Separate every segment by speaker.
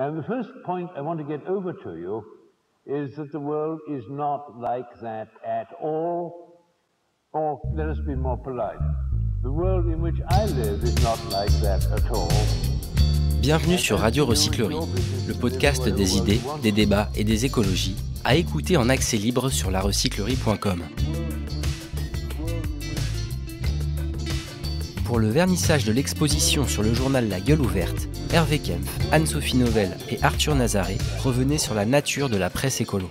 Speaker 1: And the first point I want to get over to you is that the world is not like that at all. Or let us be more polite. The world in which I live is not like that at all.
Speaker 2: Bienvenue sur Radio Recyclerie, le podcast des idées, des débats et des écologies, à écouter en accès libre sur larecyclerie.com. pour le vernissage de l'exposition sur le journal La Gueule Ouverte, Hervé Kempf, Anne-Sophie Novelle et Arthur Nazaré revenaient sur la nature de la presse écolo.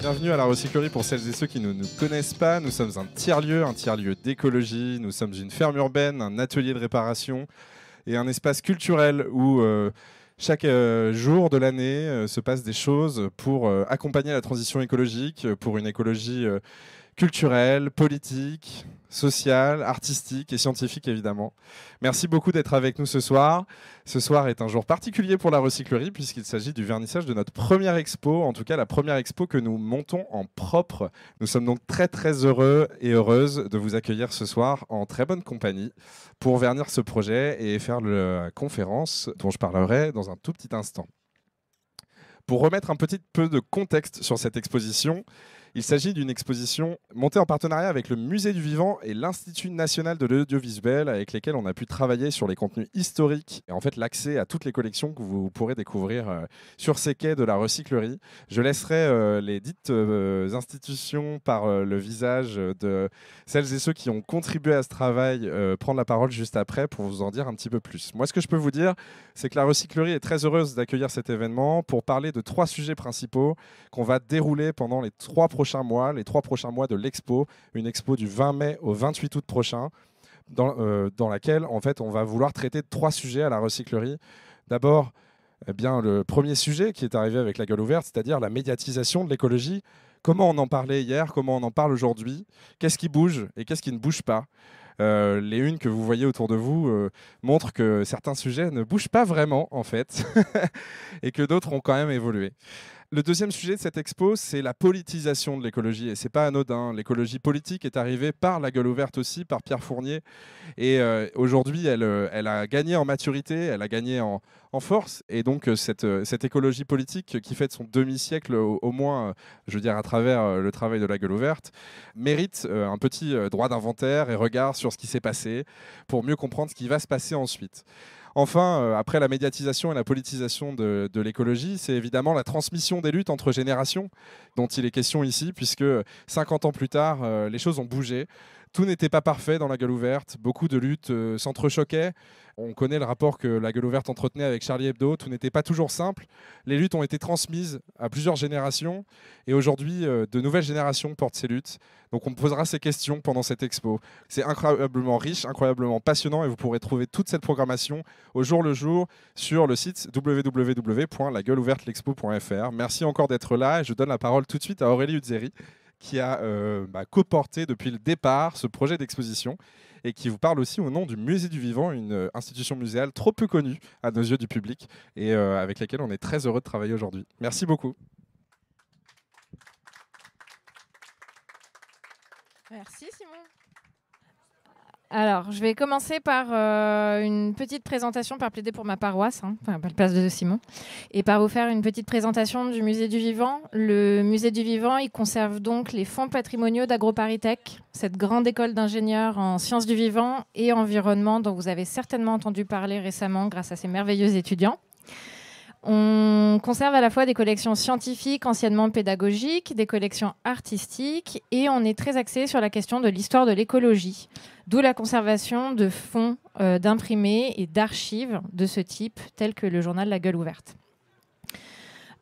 Speaker 3: Bienvenue à la recyclerie pour celles et ceux qui ne nous connaissent pas. Nous sommes un tiers-lieu, un tiers-lieu d'écologie, nous sommes une ferme urbaine, un atelier de réparation et un espace culturel où euh, chaque euh, jour de l'année euh, se passent des choses pour accompagner la transition écologique, pour une écologie culturelle, politique, sociale, artistique et scientifique évidemment. Merci beaucoup d'être avec nous ce soir. Ce soir est un jour particulier pour la recyclerie puisqu'il s'agit du vernissage de notre première expo, en tout cas la première expo que nous montons en propre. Nous sommes donc très très heureux et heureuses de vous accueillir ce soir en très bonne compagnie pour vernir ce projet et faire la conférence dont je parlerai dans un tout petit instant. Pour remettre un petit peu de contexte sur cette exposition, il s'agit d'une exposition montée en partenariat avec le Musée du Vivant et l'Institut national de l'audiovisuel, avec lesquels on a pu travailler sur les contenus historiques et en fait l'accès à toutes les collections que vous pourrez découvrir euh, sur ces quais de la recyclerie. Je laisserai euh, les dites euh, institutions par le visage de celles et ceux qui ont contribué à ce travail prendre la parole juste après pour vous en dire un petit peu plus. Moi, ce que je peux vous dire, c'est que la recyclerie est très heureuse d'accueillir cet événement pour parler de trois sujets principaux qu'on va dérouler pendant les trois prochaines mois, les trois prochains mois de l'expo, une expo du 20 mai au 28 août prochain, euh, dans, laquelle en fait on va vouloir traiter trois sujets à la recyclerie. D'abord, eh bien, le premier sujet qui est arrivé avec la gueule ouverte, c'est-à-dire la médiatisation de l'écologie. Comment on en parlait hier, comment on en parle aujourd'hui, qu'est-ce qui bouge et qu'est-ce qui ne bouge pas. Euh, les unes que vous voyez autour de vous euh, montrent que certains sujets ne bougent pas vraiment en fait et que d'autres ont quand même évolué. Le deuxième sujet de cette expo, c'est la politisation de l'écologie. Et c'est pas anodin. L'écologie politique est arrivée par la gueule ouverte aussi, par Pierre Fournier. Et euh, aujourd'hui, euh, elle, a gagné en maturité, elle a gagné en, force. Et donc, euh, cette, écologie politique qui fait son demi-siècle, au, au, moins, je veux dire, à travers le travail de la gueule ouverte, mérite un petit droit d'inventaire et regard sur ce qui s'est passé pour mieux comprendre ce qui va se passer ensuite. Enfin, euh, après la médiatisation et la politisation de, l'écologie, c'est évidemment la transmission des luttes entre générations dont il est question ici, puisque 50 ans plus tard, euh, les choses ont bougé. Tout n'était pas parfait dans La Gueule ouverte. Beaucoup de luttes euh, s'entrechoquaient. On connaît le rapport que La Gueule ouverte entretenait avec Charlie Hebdo. Tout n'était pas toujours simple. Les luttes ont été transmises à plusieurs générations. Et aujourd'hui, euh, de nouvelles générations portent ces luttes. Donc on posera ces questions pendant cette expo. C'est incroyablement riche, incroyablement passionnant. Et vous pourrez trouver toute cette programmation au jour le jour sur le site www.lagueuleouvertelexpo.fr. Merci encore d'être là. Et je donne la parole tout de suite à Aurélie Uzzeri qui a euh, bah, coporté depuis le départ ce projet d'exposition et qui vous parle aussi au nom du Musée du Vivant, une euh, institution muséale trop peu connue à nos yeux du public et euh, avec laquelle on est très heureux de travailler aujourd'hui. Merci beaucoup.
Speaker 1: Merci Simon. Alors, je vais commencer par euh, une petite présentation, par plaider pour ma paroisse, hein, enfin, la place de Simon, et par vous faire une petite présentation du musée du vivant. Le musée du vivant, il conserve donc les fonds patrimoniaux d'AgroParisTech, cette grande école d'ingénieurs en sciences du vivant et environnement dont vous avez certainement entendu parler récemment grâce à ces merveilleux étudiants. On conserve à la fois des collections scientifiques, anciennement pédagogiques, des collections artistiques, et on est très axé sur la question de l'histoire de l'écologie. D'où la conservation de fonds euh, d'imprimés et d'archives de ce type, tels que le journal La Gueule ouverte.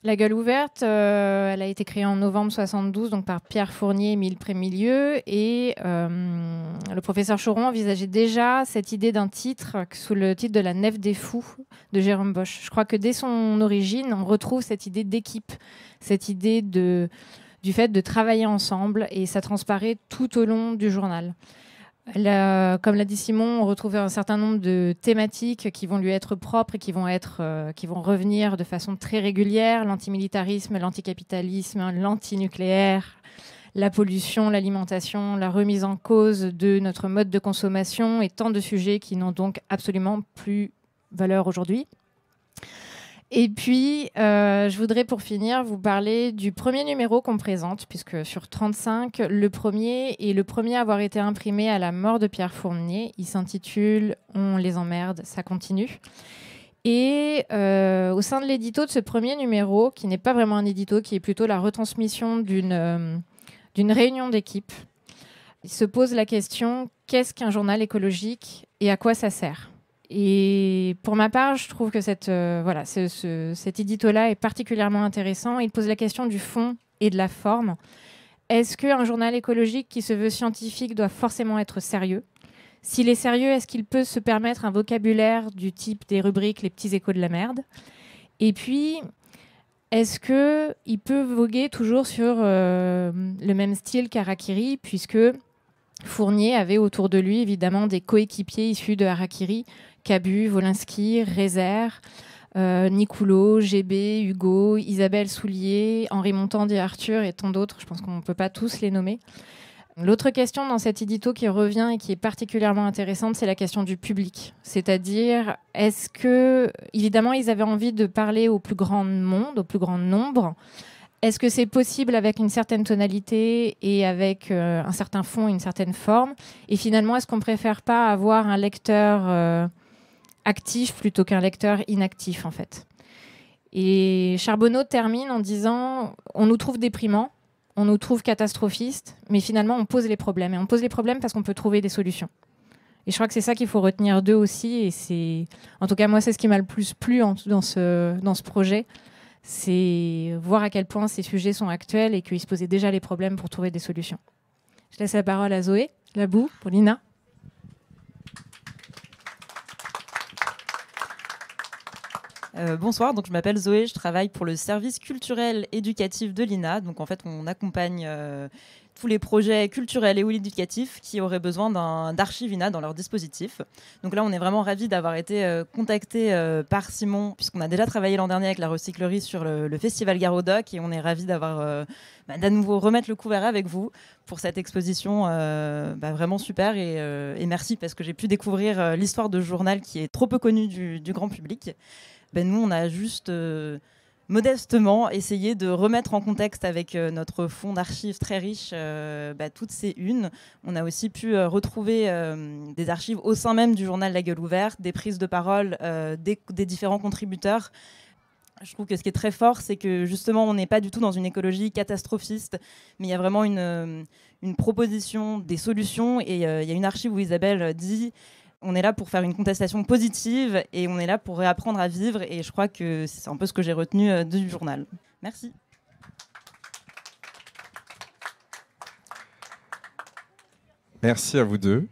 Speaker 1: La Gueule ouverte, euh, elle a été créée en novembre 72 donc par Pierre Fournier et Émile Prémilieu. Et euh, le professeur Choron envisageait déjà cette idée d'un titre sous le titre de La Nef des Fous de Jérôme Bosch. Je crois que dès son origine, on retrouve cette idée d'équipe, cette idée du fait de travailler ensemble. Et ça transparaît tout au long du journal comme l'a dit Simon, on retrouve un certain nombre de thématiques qui vont lui être propres et qui vont, euh, qui vont revenir de façon très régulière. L'antimilitarisme, l'anticapitalisme, l'antinucléaire, la pollution, l'alimentation, la remise en cause de notre mode de consommation et tant de sujets qui n'ont donc absolument plus valeur aujourd'hui. Et puis, euh, je voudrais pour finir vous parler du premier numéro qu'on présente, puisque sur 35, le premier est le premier à avoir été imprimé à la mort de Pierre Fournier. Il s'intitule On les emmerde, ça continue. Et euh, au sein de l'édito de ce premier numéro, qui n'est pas vraiment un édito, qui est plutôt la retransmission d'une euh, réunion d'équipe, il se pose la question qu'est-ce qu'un journal écologique et à quoi ça sert et pour ma part, je trouve que cette, euh, voilà, cet édito-là est particulièrement intéressant. Il pose la question du fond et de la forme. Est-ce qu'un journal écologique qui se veut scientifique doit forcément être sérieux S'il est sérieux, est-ce qu'il peut se permettre un vocabulaire du type des rubriques Les petits échos de la merde Et puis, est-ce qu'il peut voguer toujours sur euh, le même style qu'Arakiri, puisque Fournier avait autour de lui évidemment des coéquipiers issus de Cabu, Volinsky, réserve euh, GB, Hugo, Isabelle Soulier, Henri Montand et Arthur et tant d'autres. Je pense qu'on ne peut pas tous les nommer. L'autre question dans cet édito qui revient et qui est particulièrement intéressante, c'est la question du public. C'est-à-dire, est-ce que, évidemment, ils avaient envie de parler au plus grand monde, au plus grand nombre. Est-ce que c'est possible avec une certaine tonalité et avec euh, un certain fond, une certaine forme Et finalement, est-ce qu'on préfère pas avoir un lecteur euh, actif plutôt qu'un lecteur inactif en fait. Et Charbonneau termine en disant on nous trouve déprimants, on nous trouve catastrophistes, mais finalement on pose les problèmes. Et on pose les problèmes parce qu'on peut trouver des solutions. Et je crois que c'est ça qu'il faut retenir d'eux aussi. Et c'est, en tout cas moi, c'est ce qui m'a le plus plu en, dans, ce, dans ce projet, c'est voir à quel point ces sujets sont actuels et qu'ils se posaient déjà les problèmes pour trouver des solutions. Je laisse la parole à Zoé Labou pour Lina.
Speaker 4: Euh, bonsoir, donc je m'appelle Zoé, je travaille pour le service culturel éducatif de l'INA. Donc en fait, on accompagne euh, tous les projets culturels et éducatifs qui auraient besoin d'archives INA dans leur dispositif. Donc là, on est vraiment ravis d'avoir été euh, contacté par Simon, puisqu'on a déjà travaillé l'an dernier avec la recyclerie sur le, festival Garodoc et on est ravis d'avoir bah, à nouveau remettre le couvert avec vous pour cette exposition bah, vraiment super et, merci parce que j'ai pu découvrir l'histoire de journal qui est trop peu connue du grand public. Ben, nous, on a juste euh, modestement essayé de remettre en contexte avec euh, notre fonds d'archives très riche euh, ben, toutes ces unes. On a aussi pu retrouver des archives au sein même du journal La Gueule ouverte, des prises de parole des, différents contributeurs. Je trouve que ce qui est très fort, c'est que justement, on n'est pas du tout dans une écologie catastrophiste, mais il y a vraiment une, proposition, des solutions. Et il y a une archive où Isabelle dit on est là pour faire une contestation positive et on est là pour réapprendre à vivre. Et je crois que c'est un peu ce que j'ai retenu euh, du journal. Merci.
Speaker 3: Merci à vous deux.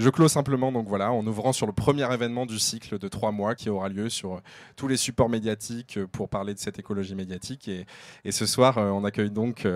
Speaker 3: Je close simplement donc voilà en ouvrant sur le premier événement du cycle de trois mois qui aura lieu sur euh, tous les supports médiatiques euh, pour parler de cette écologie médiatique. Et, ce soir, euh, on accueille donc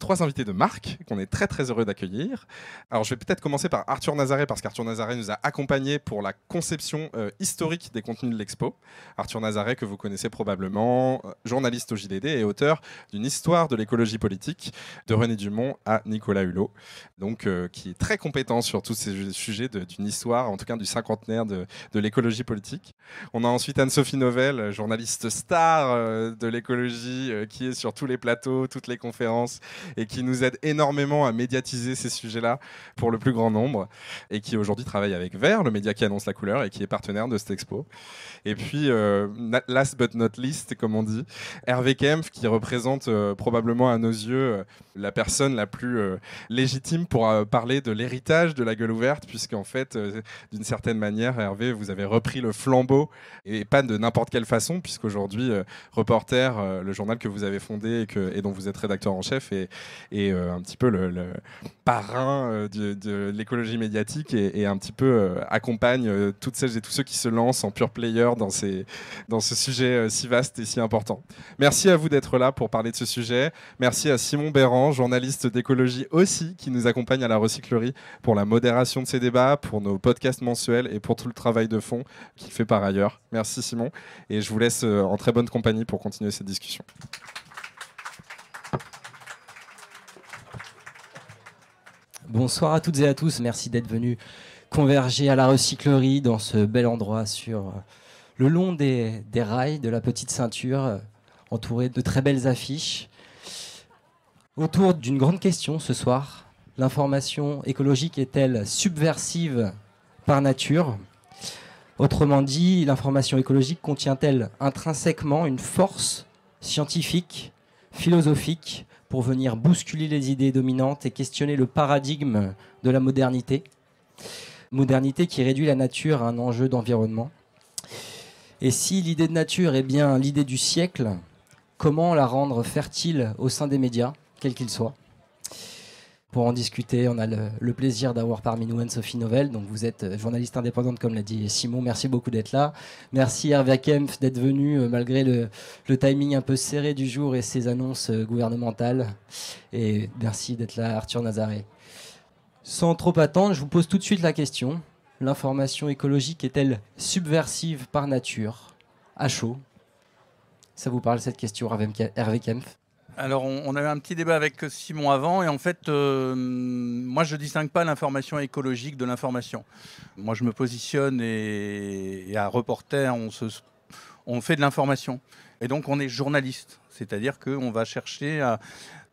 Speaker 3: trois invités de marque qu'on est très très heureux d'accueillir. Alors je vais peut-être commencer par Arthur Nazaret parce qu'Arthur Nazaret nous a accompagnés pour la conception historique des contenus de l'expo. Arthur Nazaret que vous connaissez probablement, journaliste au JDD et auteur d'une histoire de l'écologie politique de René Dumont à Nicolas Hulot, donc qui est très compétent sur tous ces sujets d'une histoire, en tout cas du cinquantenaire de, l'écologie politique. On a ensuite Anne-Sophie Novelle, journaliste star euh, de l'écologie, euh, qui est sur tous les plateaux, toutes les conférences, et qui nous aide énormément à médiatiser ces sujets-là pour le plus grand nombre, et qui aujourd'hui travaille avec Vert, le média qui annonce la couleur, et qui est partenaire de cette expo. Et puis, euh, last but not least, comme on dit, Hervé Kempf, qui représente probablement à nos yeux la personne la plus légitime pour parler de l'héritage de la gueule ouverte, puisque en fait, euh, d'une certaine manière, Hervé, vous avez repris le flambeau et pas de n'importe quelle façon, puisqu'aujourd'hui, euh, Reporter, euh, le journal que vous avez fondé et, dont vous êtes rédacteur en chef, est, un petit peu le, parrain de, l'écologie médiatique et, un petit peu accompagne toutes celles et tous ceux qui se lancent en pure player dans, dans ce sujet si vaste et si important. Merci à vous d'être là pour parler de ce sujet. Merci à Simon Béran, journaliste d'écologie aussi, qui nous accompagne à la recyclerie pour la modération de ces débats pour nos podcasts mensuels et pour tout le travail de fond qu'il fait par ailleurs. Merci Simon et je vous laisse euh, en très bonne compagnie pour continuer cette discussion.
Speaker 2: Bonsoir à toutes et à tous, merci d'être venus converger à la recyclerie dans ce bel endroit sur euh, le long des, des rails de la petite ceinture, euh, entouré de très belles affiches, autour d'une grande question ce soir, l'information écologique est-elle subversive par nature Autrement dit, l'information écologique contient-elle intrinsèquement une force scientifique, philosophique, pour venir bousculer les idées dominantes et questionner le paradigme de la modernité Modernité qui réduit la nature à un enjeu d'environnement. Et si l'idée de nature est bien l'idée du siècle, comment la rendre fertile au sein des médias, quels qu'ils soient pour en discuter. On a le, plaisir d'avoir parmi nous Anne-Sophie Novelle. Donc, vous êtes euh, journaliste indépendante, comme l'a dit Simon. Merci beaucoup d'être là. Merci Hervé Kempf d'être venu, euh, malgré le, timing un peu serré du jour et ses annonces euh, gouvernementales. Et merci d'être là, Arthur Nazaré. Sans trop attendre, je vous pose tout de suite la question. L'information écologique est-elle subversive par nature À chaud Ça vous parle cette question, Hervé Kempf
Speaker 5: alors, on, avait un petit débat avec Simon avant, et en fait, euh, moi, je ne distingue pas l'information écologique de l'information. Moi, je me positionne et, à reporter, on, fait de l'information. Et donc, on est journaliste, c'est-à-dire qu'on va chercher à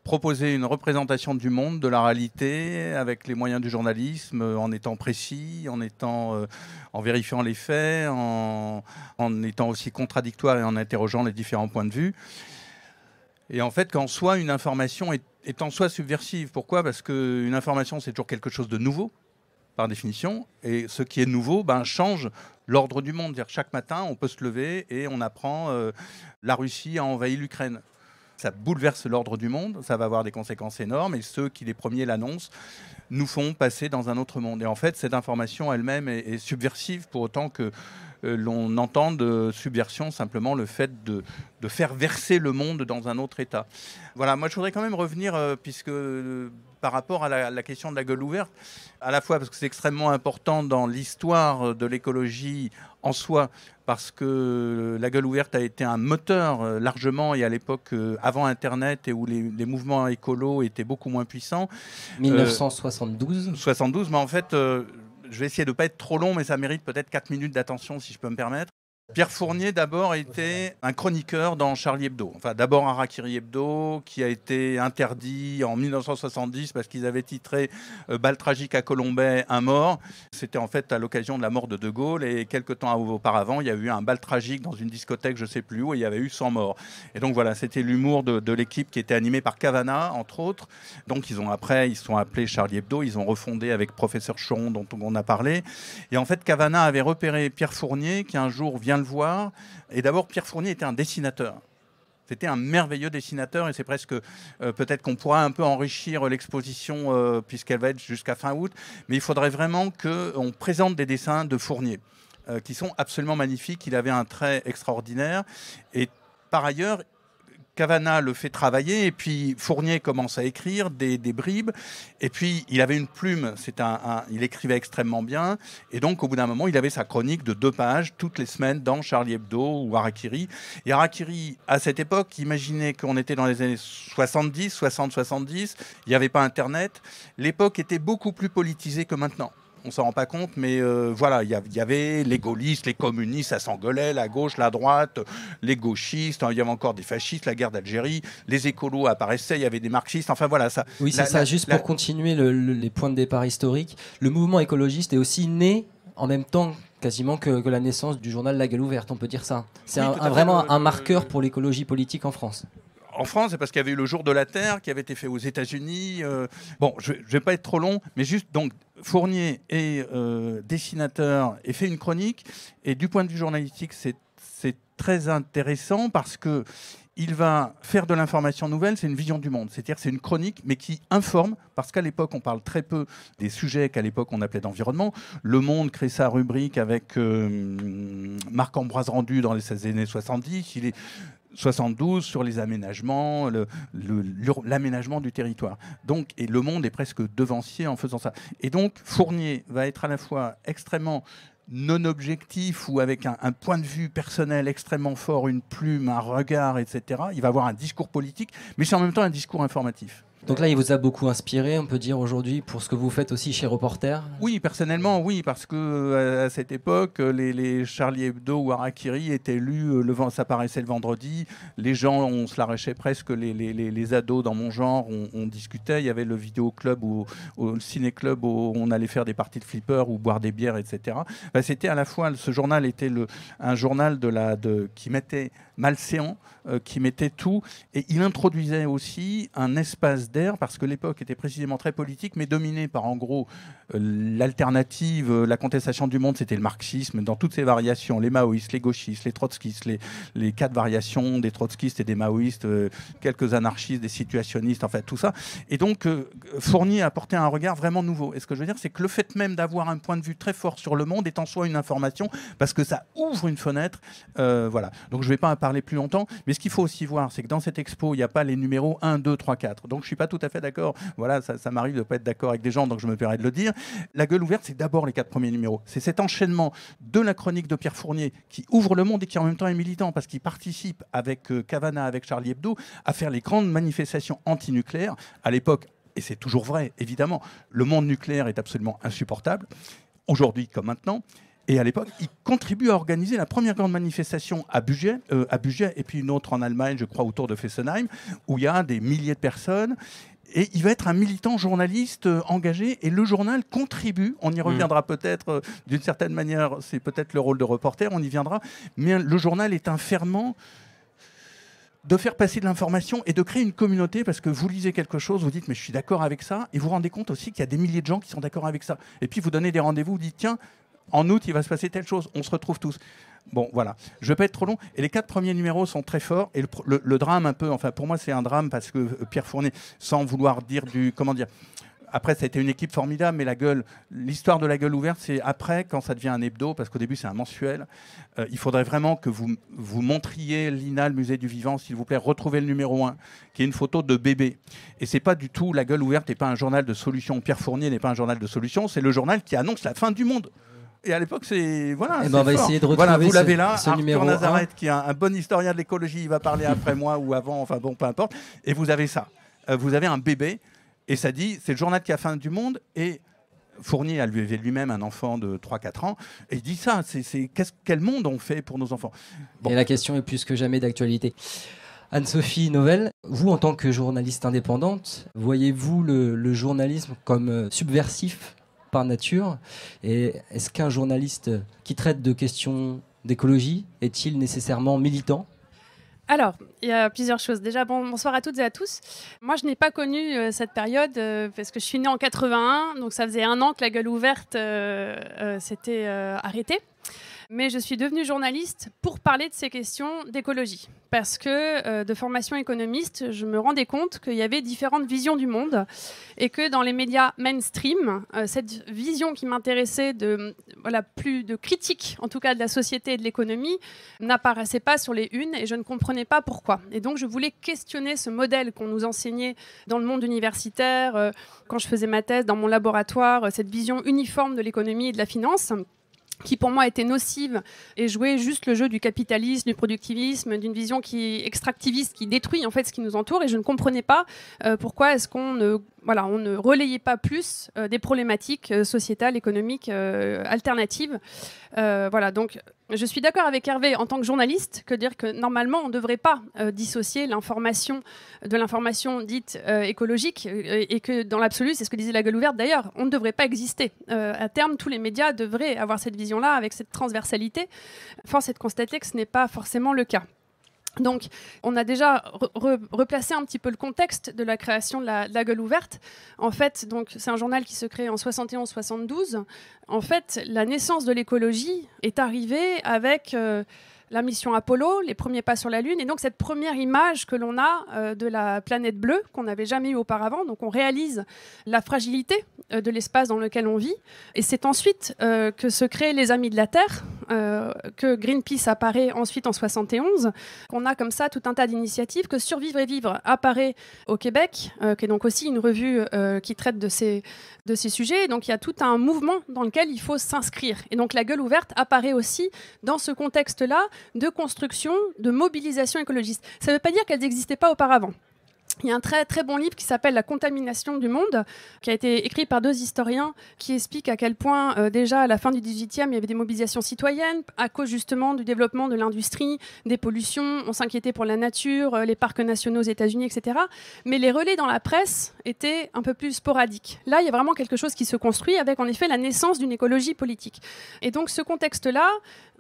Speaker 5: proposer une représentation du monde, de la réalité, avec les moyens du journalisme, euh, en étant précis, en, étant, euh, en vérifiant les faits, en étant aussi contradictoire et en interrogeant les différents points de vue et en fait qu'en soi, une information est, en soi subversive. Pourquoi Parce qu'une information, c'est toujours quelque chose de nouveau, par définition, et ce qui est nouveau ben, change l'ordre du monde. -dire chaque matin, on peut se lever et on apprend euh, la Russie a envahi l'Ukraine. Ça bouleverse l'ordre du monde, ça va avoir des conséquences énormes, et ceux qui les premiers l'annoncent nous font passer dans un autre monde. Et en fait, cette information elle-même est, subversive pour autant que euh, l'on entend de euh, subversion simplement le fait de, faire verser le monde dans un autre état. Voilà, moi je voudrais quand même revenir, euh, puisque par rapport à la, question de la gueule ouverte, à la fois parce que c'est extrêmement important dans l'histoire de l'écologie en soi, parce que la gueule ouverte a été un moteur largement et à l'époque avant Internet et où les, mouvements écolos étaient beaucoup moins puissants. 1972 72, mais en fait, je vais essayer de ne pas être trop long, mais ça mérite peut-être 4 minutes d'attention si je peux me permettre. Pierre Fournier, d'abord, était un chroniqueur dans Charlie Hebdo. Enfin, d'abord Harakiri Hebdo, qui a été interdit en 1970 parce qu'ils avaient titré euh, "Bal tragique à Colombey, un mort. C'était en fait à l'occasion de la mort de De Gaulle. Et quelques temps auparavant, il y a eu un bal tragique dans une discothèque, je ne sais plus où, et il y avait eu 100 morts. Et donc voilà, c'était l'humour de, l'équipe qui était animée par Cavana, entre autres. Donc ils ont après, ils sont appelés Charlie Hebdo. Ils ont refondé avec Professeur Choron, dont on a parlé. Et en fait, Cavana avait repéré Pierre Fournier, qui un jour vient le voir. Et d'abord, Pierre Fournier était un dessinateur. C'était un merveilleux dessinateur et c'est presque euh, peut-être qu'on pourra un peu enrichir l'exposition euh, puisqu'elle va être jusqu'à fin août. Mais il faudrait vraiment qu'on présente des dessins de Fournier euh, qui sont absolument magnifiques. Il avait un trait extraordinaire et par ailleurs, Cavana le fait travailler, et puis Fournier commence à écrire des, bribes, et puis il avait une plume, c'est un, il écrivait extrêmement bien, et donc au bout d'un moment, il avait sa chronique de deux pages toutes les semaines dans Charlie Hebdo ou Harakiri. Et Harakiri, à cette époque, imaginez qu'on était dans les années 70, 60, 70, il n'y avait pas Internet, l'époque était beaucoup plus politisée que maintenant on s'en rend pas compte, mais euh, voilà, il y, avait les gaullistes, les communistes, ça s'engueulait, la gauche, la droite, les gauchistes, hein, il y avait encore des fascistes, la guerre d'Algérie, les écolos apparaissaient, il y avait des marxistes, enfin voilà ça. Oui, c'est ça, juste pour
Speaker 2: continuer les points de départ historiques, le mouvement écologiste est aussi né en même temps quasiment que, la naissance du journal La Gueule ouverte, on peut dire ça. C'est vraiment un marqueur pour l'écologie politique en France
Speaker 5: en France, c'est parce qu'il y avait eu le jour de la Terre qui avait été fait aux États-Unis. Euh, bon, je ne vais pas être trop long, mais juste donc Fournier est euh, dessinateur et fait une chronique. Et du point de vue journalistique, c'est très intéressant parce que il va faire de l'information nouvelle, c'est une vision du monde. C'est-à-dire, c'est une chronique, mais qui informe, parce qu'à l'époque, on parle très peu des sujets qu'à l'époque, on appelait d'environnement. Le Monde crée sa rubrique avec euh, Marc-Ambroise Rendu dans les années 70. Il est 72 sur les aménagements, l'aménagement du territoire. Donc, et le monde est presque devancier en faisant ça. Et donc, Fournier va être à la fois extrêmement non objectif ou avec un, un, point de vue personnel extrêmement fort, une plume, un regard, etc. Il va avoir un discours politique, mais c'est en même temps un discours informatif. Donc là, il vous a beaucoup inspiré, on peut dire aujourd'hui, pour ce que vous faites aussi
Speaker 2: chez Reporter
Speaker 5: Oui, personnellement, oui, parce que euh, à cette époque, les, Charlie Hebdo ou Harakiri étaient lus, euh, le, ça paraissait le vendredi. Les gens, on se l'arrachait presque, les, ados dans mon genre, on, discutait. Il y avait le vidéo club ou le ciné club où on allait faire des parties de flipper ou boire des bières, etc. Bah, c'était à la fois, ce journal était le, un journal de la, de, qui mettait malséant, euh, qui mettait tout, et il introduisait aussi un espace parce que l'époque était précisément très politique, mais dominée par en gros euh, l'alternative, euh, la contestation du monde, c'était le marxisme dans toutes ses variations, les maoïstes, les gauchistes, les trotskistes, les, les quatre variations des trotskistes et des maoïstes, euh, quelques anarchistes, des situationnistes, en fait tout ça. Et donc Fournier a apporté un regard vraiment nouveau. Et ce que je veux dire, c'est que le fait même d'avoir un point de vue très fort sur le monde est en soi une information parce que ça ouvre une fenêtre. voilà. Donc je ne vais pas en parler plus longtemps, mais ce qu'il faut aussi voir, c'est que dans cette expo, il n'y a pas les numéros 1, 2, 3, 4. Donc je suis pas tout à fait d'accord. Voilà, ça, m'arrive de ne pas être d'accord avec des gens, donc je me permets de le dire. La gueule ouverte, c'est d'abord les quatre premiers numéros. C'est cet enchaînement de la chronique de Pierre Fournier qui ouvre le monde et qui en même temps est militant parce qu'il participe avec Kavana, euh, avec Charlie Hebdo, à faire les grandes manifestations anti-nucléaires. À l'époque, et c'est toujours vrai, évidemment, le monde nucléaire est absolument insupportable aujourd'hui comme maintenant. Et à l'époque, il contribue à organiser la première grande manifestation à Buget, euh, à et puis une autre en Allemagne, je crois, autour de Fessenheim, où il y a des milliers de personnes. Et il va être un militant journaliste euh, engagé et le journal contribue, on y mmh. reviendra peut-être euh, d'une certaine manière, c'est peut-être le rôle de reporter, on y viendra, mais le journal est un ferment de faire passer de l'information et de créer une communauté parce que vous lisez quelque chose, vous dites mais je suis d'accord avec ça et vous vous rendez compte aussi qu'il y a des milliers de gens qui sont d'accord avec ça. Et puis vous donnez des rendez-vous, vous dites tiens, en août, il va se passer telle chose. On se retrouve tous. Bon, voilà. Je ne vais pas être trop long. Et les quatre premiers numéros sont très forts. Et le, drame, un peu, enfin, pour moi, c'est un drame parce que euh, Pierre Fournier, sans vouloir dire du. Comment dire après, ça a été une équipe formidable, mais la gueule, l'histoire de la gueule ouverte, c'est après, quand ça devient un hebdo, parce qu'au début, c'est un mensuel. Euh, il faudrait vraiment que vous, vous montriez l'INA, le musée du vivant, s'il vous plaît, retrouvez le numéro 1, qui est une photo de bébé. Et c'est pas du tout, la gueule ouverte n'est pas un journal de solution. Pierre Fournier n'est pas un journal de solution, c'est le journal qui annonce la fin du monde. Et à l'époque, c'est. Voilà. Et eh ben, on va essayer de retrouver. Voilà, vous l'avez là. Ce Arthur Nazareth, qui est un, bon historien de l'écologie, il va parler après moi ou avant, enfin bon, peu importe. Et vous avez ça. Euh, vous avez un bébé, et ça dit c'est le journal qui a faim du monde, et Fournier à lui-même un enfant de 3-4 ans, et il dit ça. C'est quel monde on fait pour nos enfants Et la question est plus que jamais d'actualité. Anne-Sophie Novel, vous
Speaker 2: en tant que journaliste indépendante, voyez-vous le journalisme comme euh, subversif nature. Et est-ce qu'un journaliste qui traite de questions d'écologie est-il nécessairement militant
Speaker 6: alors, il y a plusieurs choses. Déjà, bon, bonsoir à toutes et à tous. Moi, je n'ai pas connu euh, cette période euh, parce que je suis née en 81, donc ça faisait un an que la gueule ouverte euh, s'était arrêtée mais je suis devenue journaliste pour parler de ces questions d'écologie. Parce que euh, de formation économiste, je me rendais compte qu'il y avait différentes visions du monde et que dans les médias mainstream, euh, cette vision qui m'intéressait de voilà, plus de critique, en tout cas de la société et de l'économie, n'apparaissait pas sur les unes et je ne comprenais pas pourquoi. Et donc je voulais questionner ce modèle qu'on nous enseignait dans le monde universitaire, euh, quand je faisais ma thèse dans mon laboratoire, cette vision uniforme de l'économie et de la finance qui pour moi était nocive et jouait juste le jeu du capitalisme, du productivisme, d'une vision qui extractiviste, qui détruit en fait ce qui nous entoure. Et je ne comprenais pas euh, pourquoi est-ce qu'on ne on ne relayait pas plus euh, des problématiques euh, sociétales, économiques, euh, alternatives. voilà, donc je suis d'accord avec Hervé en tant que journaliste que dire que normalement on ne devrait pas dissocier l'information de l'information dite écologique et, et que dans l'absolu, c'est ce que disait la gueule ouverte d'ailleurs, on ne devrait pas exister. à terme, tous les médias devraient avoir cette vision-là avec cette transversalité. Force est de constater que ce n'est pas forcément le cas. Donc, on a déjà replacé un petit peu le contexte de la création de la, Gueule ouverte. En fait, donc c'est un journal qui se crée en 71-72. En fait, la naissance de l'écologie est arrivée avec euh, la mission Apollo, les premiers pas sur la Lune, et donc cette première image que l'on a euh, de la planète bleue qu'on n'avait jamais eue auparavant. Donc on réalise la fragilité euh, de l'espace dans lequel on vit, et c'est ensuite euh, que se créent les Amis de la Terre, que Greenpeace apparaît ensuite en 71, qu'on a comme ça tout un tas d'initiatives, que Survivre et Vivre apparaît au Québec, qui est donc aussi une revue qui traite de ces, de ces sujets. Et donc il y a tout un mouvement dans lequel il faut s'inscrire. Et donc la gueule ouverte apparaît aussi dans ce contexte-là, de construction, de mobilisation écologiste. Ça ne veut pas dire qu'elles n'existaient pas auparavant. Il y a un très très bon livre qui s'appelle La contamination du monde, qui a été écrit par deux historiens qui expliquent à quel point euh, déjà à la fin du 18e, il y avait des mobilisations citoyennes à cause justement du développement de l'industrie, des pollutions, on s'inquiétait pour la nature, euh, les parcs nationaux aux États-Unis, etc. Mais les relais dans la presse étaient un peu plus sporadiques. Là, il y a vraiment quelque chose qui se construit avec en effet la naissance d'une écologie politique. Et donc ce contexte-là,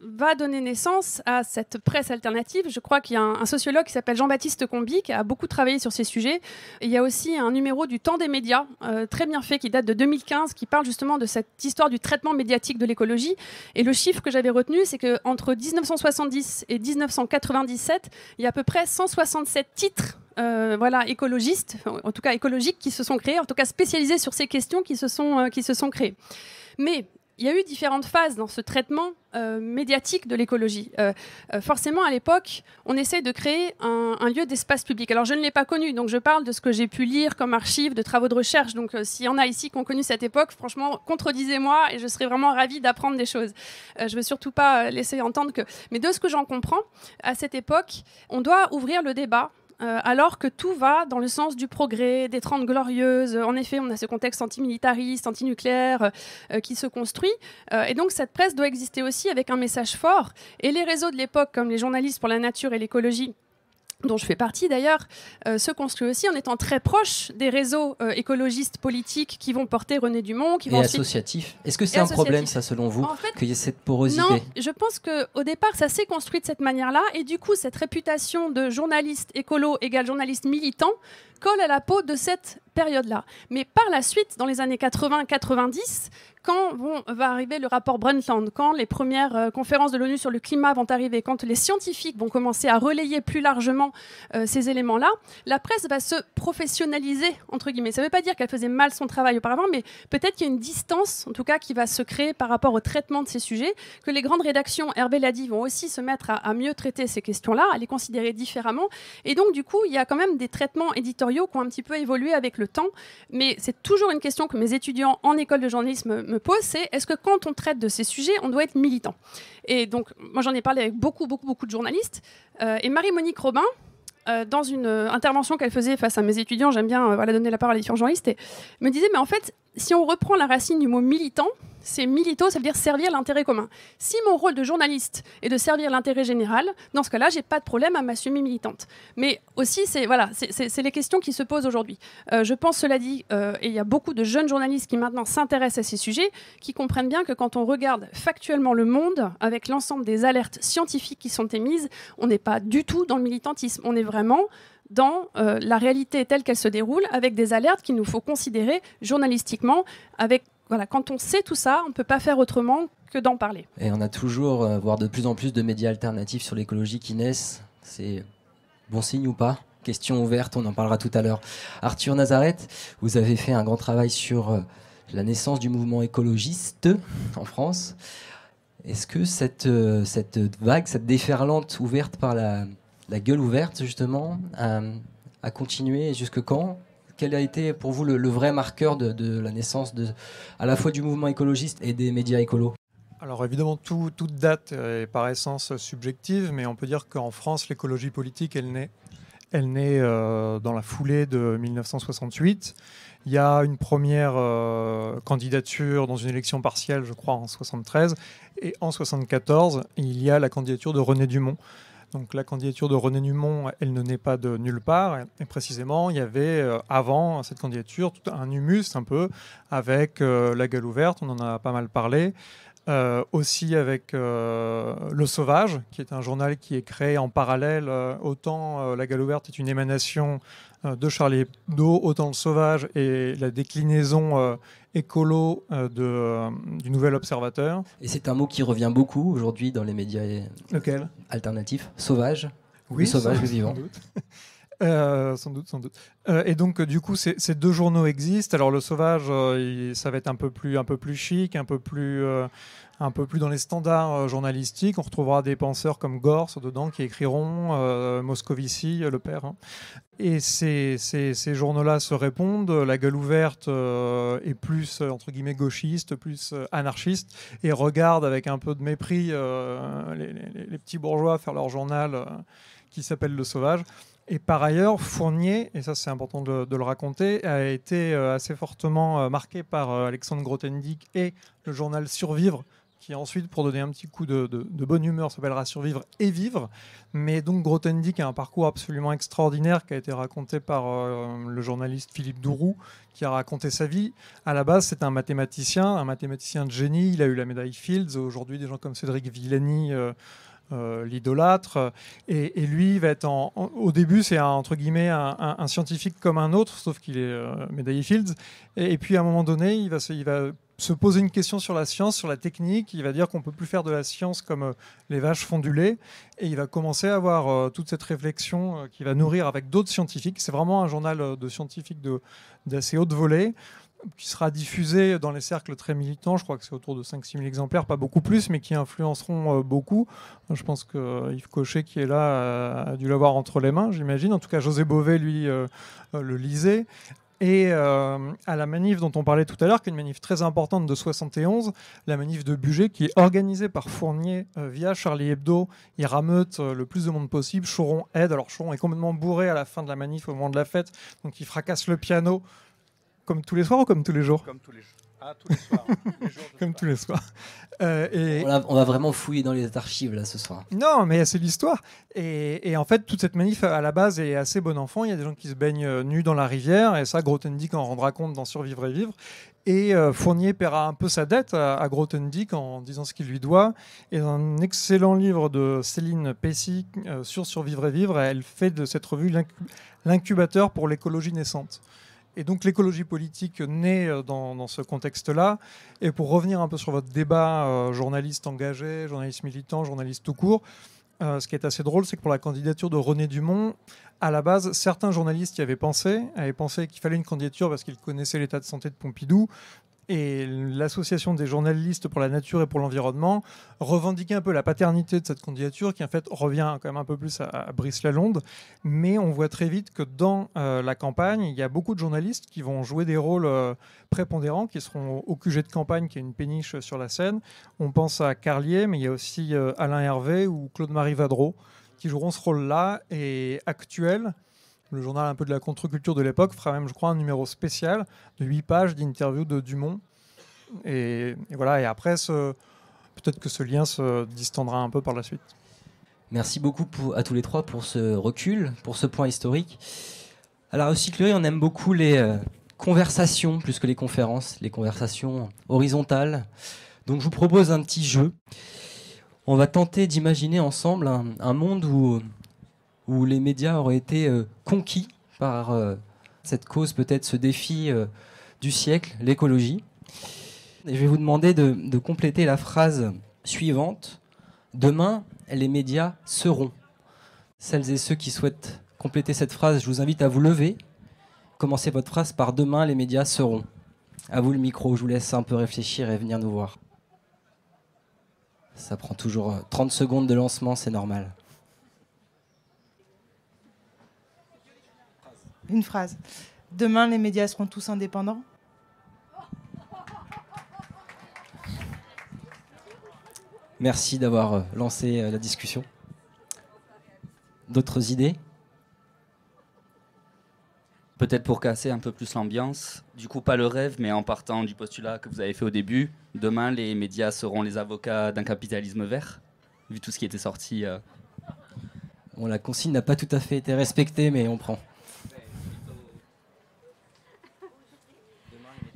Speaker 6: va donner naissance à cette presse alternative. Je crois qu'il y a un, sociologue qui s'appelle Jean-Baptiste Combi qui a beaucoup travaillé sur ces sujets. il y a aussi un numéro du Temps des médias, euh, très bien fait, qui date de 2015, qui parle justement de cette histoire du traitement médiatique de l'écologie. Et le chiffre que j'avais retenu, c'est qu'entre 1970 et 1997, il y a à peu près 167 titres euh, voilà, écologistes, en tout cas écologiques, qui se sont créés, en tout cas spécialisés sur ces questions qui se sont, créées. Euh, qui se sont créés. Mais il y a eu différentes phases dans ce traitement euh, médiatique de l'écologie. Euh, euh, forcément, à l'époque, on essaie de créer un, lieu d'espace public. Alors, je ne l'ai pas connu, donc je parle de ce que j'ai pu lire comme archives, de travaux de recherche. Donc, s'il y en a ici qui ont connu cette époque, franchement, contredisez-moi et je serais vraiment ravie d'apprendre des choses. je ne veux surtout pas laisser entendre que... Mais de ce que j'en comprends, à cette époque, on doit ouvrir le débat euh, alors que tout va dans le sens du progrès, des Trente Glorieuses. En effet, on a ce contexte antimilitariste, antinucléaire euh, qui se construit. Euh, et donc, cette presse doit exister aussi avec un message fort. Et les réseaux de l'époque, comme les journalistes pour la nature et l'écologie, dont je fais partie d'ailleurs, euh, se construit aussi en étant très proche des réseaux euh, écologistes politiques qui vont porter René Dumont, qui vont et
Speaker 2: associatif. Est-ce que c'est un problème ça selon vous qu'il y ait cette porosité Non,
Speaker 6: je pense qu'au départ ça s'est construit de cette manière-là et du coup cette réputation de journaliste écolo égale journaliste militant colle à la peau de cette période-là. Mais par la suite, dans les années 80-90, quand vont, va arriver le rapport Brundtland, quand les premières euh, conférences de l'ONU sur le climat vont arriver, quand les scientifiques vont commencer à relayer plus largement euh, ces éléments-là, la presse va se professionnaliser, entre guillemets. Ça ne veut pas dire qu'elle faisait mal son travail auparavant, mais peut-être qu'il y a une distance, en tout cas, qui va se créer par rapport au traitement de ces sujets, que les grandes rédactions, Hervé l'a dit, vont aussi se mettre à, à mieux traiter ces questions-là, à les considérer différemment. Et donc, du coup, il y a quand même des traitements éditoriaux qui ont un petit peu évolué avec le temps, mais c'est toujours une question que mes étudiants en école de journalisme me pose, c'est est-ce que quand on traite de ces sujets, on doit être militant Et donc, moi, j'en ai parlé avec beaucoup, beaucoup, beaucoup de journalistes. Euh, et Marie-Monique Robin, euh, dans une euh, intervention qu'elle faisait face à mes étudiants, j'aime bien voilà, donner la parole à journalistes, et me disait, mais en fait, si on reprend la racine du mot militant, c'est milito, ça veut dire servir l'intérêt commun. Si mon rôle de journaliste est de servir l'intérêt général, dans ce cas-là, j'ai pas de problème à m'assumer militante. Mais aussi, c'est voilà, c'est les questions qui se posent aujourd'hui. Euh, je pense, cela dit, euh, et il y a beaucoup de jeunes journalistes qui maintenant s'intéressent à ces sujets, qui comprennent bien que quand on regarde factuellement le monde, avec l'ensemble des alertes scientifiques qui sont émises, on n'est pas du tout dans le militantisme. On est vraiment dans euh, la réalité telle qu'elle se déroule, avec des alertes qu'il nous faut considérer journalistiquement. Avec, voilà, quand on sait tout ça, on ne peut pas faire autrement que d'en parler.
Speaker 2: Et on a toujours, euh, voire de plus en plus, de médias alternatifs sur l'écologie qui naissent. C'est bon signe ou pas Question ouverte, on en parlera tout à l'heure. Arthur Nazareth, vous avez fait un grand travail sur euh, la naissance du mouvement écologiste en France. Est-ce que cette, cette vague, cette déferlante ouverte par la, la gueule ouverte, justement, a continué. jusque quand quel a été pour vous le, vrai marqueur de, la naissance de, à la fois du mouvement écologiste et des médias écolos alors évidemment, toute date euh, est par essence
Speaker 7: subjective, mais on peut dire qu'en France, l'écologie politique, elle naît, elle naît euh, dans la foulée de 1968. Il y a une première euh, candidature dans une élection partielle, je crois, en 1973. Et en 1974, il y a la candidature de René Dumont, donc la candidature de René Numont, elle ne naît pas de nulle part. Et précisément, il y avait euh, avant cette candidature tout un humus un peu avec euh, la gueule ouverte, on en a pas mal parlé. Euh, aussi avec Le Sauvage, qui est un journal qui est créé en parallèle. autant La Galle ouverte est une émanation euh, de Charlie Hebdo, Autant le Sauvage et la déclinaison euh, écolo
Speaker 2: euh, du Nouvel Observateur. Et c'est un mot qui revient beaucoup aujourd'hui dans les médias alternatifs. Sauvage. Oui, sauvage vivant.
Speaker 7: Euh, sans doute, sans doute. Euh, et donc, euh, du coup, ces, deux journaux existent. Alors, le Sauvage, ça va être un peu plus, un peu plus chic, un peu plus, un peu plus dans les standards journalistiques. On retrouvera des penseurs comme Gorse dedans qui écriront, Moscovici, le père. Hein. Et ces, journaux-là se répondent. La gueule ouverte est plus, entre guillemets, gauchiste, plus anarchiste, et regarde avec un peu de mépris les, les, petits bourgeois faire leur journal qui s'appelle Le Sauvage. Et par ailleurs, Fournier, et ça c'est important de, le raconter, a été euh, assez fortement euh, marqué par euh, Alexandre Grothendieck et le journal Survivre, qui ensuite, pour donner un petit coup de, bonne humeur, s'appellera Survivre et Vivre. Mais donc Grothendieck a un parcours absolument extraordinaire qui a été raconté par le journaliste Philippe Dourou, qui a raconté sa vie. À la base, c'est un mathématicien, un mathématicien de génie. Il a eu la médaille Fields. Aujourd'hui, des gens comme Cédric Villani. Euh, l'idolâtre. Et, lui, va être au début, c'est un, entre guillemets un, scientifique comme un autre, sauf qu'il est euh, médaillé Fields. Et, puis à un moment donné, il va, se, il va se poser une question sur la science, sur la technique. Il va dire qu'on peut plus faire de la science comme euh, les vaches font du lait. Et il va commencer à avoir toute cette réflexion qui va nourrir avec d'autres scientifiques. C'est vraiment un journal de scientifiques d'assez haute volée qui sera diffusé dans les cercles très militants, je crois que c'est autour de 5-6 000 exemplaires, pas beaucoup plus, mais qui influenceront euh, beaucoup. Je pense que euh, Yves Cochet, qui est là, euh, a dû l'avoir entre les mains, j'imagine. En tout cas, José Bové, lui, le lisait. Et à la manif dont on parlait tout à l'heure, qui est une manif très importante de 71, la manif de Buget, qui est organisée par Fournier via Charlie Hebdo, il rameute le plus de monde possible. Choron aide. Alors Choron est complètement bourré à la fin de la manif au moment de la fête, donc il fracasse le piano. Comme tous les soirs ou comme tous les jours Comme tous les, soirs.
Speaker 8: comme ah,
Speaker 2: tous les on, va vraiment fouiller dans les archives là ce soir.
Speaker 7: Non, mais c'est l'histoire. Et, en fait, toute cette manif à la base est assez bon enfant. Il y a des gens qui se baignent euh, nus dans la rivière, et ça, Grothendieck en rendra compte dans Survivre et Vivre. Et euh, Fournier paiera un peu sa dette à, à Grothendieck en disant ce qu'il lui doit. Et un excellent livre de Céline Pessy euh, sur Survivre et Vivre, elle fait de cette revue l'incubateur pour l'écologie naissante. Et donc l'écologie politique naît euh, dans, ce contexte-là. Et pour revenir un peu sur votre débat, euh, journaliste engagé, journaliste militant, journaliste tout court, euh, ce qui est assez drôle, c'est que pour la candidature de René Dumont, à la base, certains journalistes y avaient pensé, avaient pensé qu'il fallait une candidature parce qu'ils connaissaient l'état de santé de Pompidou. Et l'association des journalistes pour la nature et pour l'environnement revendiquait un peu la paternité de cette candidature, qui en fait revient quand même un peu plus à, Brice Lalonde. Mais on voit très vite que dans euh, la campagne, il y a beaucoup de journalistes qui vont jouer des rôles euh, prépondérants, qui seront au QG de campagne, qui est une péniche euh, sur la scène. On pense à Carlier, mais il y a aussi Alain Hervé ou Claude-Marie Vadreau qui joueront ce rôle-là. Et actuel, le journal un peu de la contre-culture de l'époque fera même, je crois, un numéro spécial de 8 pages d'interview de Dumont. Et, voilà, et après, peut-être que ce lien se distendra un peu par la suite.
Speaker 2: Merci beaucoup à tous les trois pour ce recul, pour ce point historique. Alors, la recyclerie, on aime beaucoup les euh, conversations plus que les conférences, les conversations horizontales. Donc je vous propose un petit jeu. On va tenter d'imaginer ensemble un, monde où où les médias auraient été euh, conquis par euh, cette cause, peut-être ce défi euh, du siècle, l'écologie. je vais vous demander de, compléter la phrase suivante. Demain, les médias seront. Celles et ceux qui souhaitent compléter cette phrase, je vous invite à vous lever. Commencez votre phrase par demain, les médias seront. À vous le micro, je vous laisse un peu réfléchir et venir nous voir. Ça prend toujours 30 secondes de lancement, c'est normal. une
Speaker 4: phrase. Demain, les médias seront tous indépendants.
Speaker 2: Merci d'avoir euh, lancé euh, la discussion. D'autres idées Peut-être pour casser un peu plus l'ambiance, du coup pas le rêve, mais en partant du postulat que vous avez fait au début, demain les médias seront les avocats d'un capitalisme vert, vu tout ce qui était sorti. Euh. la consigne n'a pas tout à fait été respectée, mais on prend.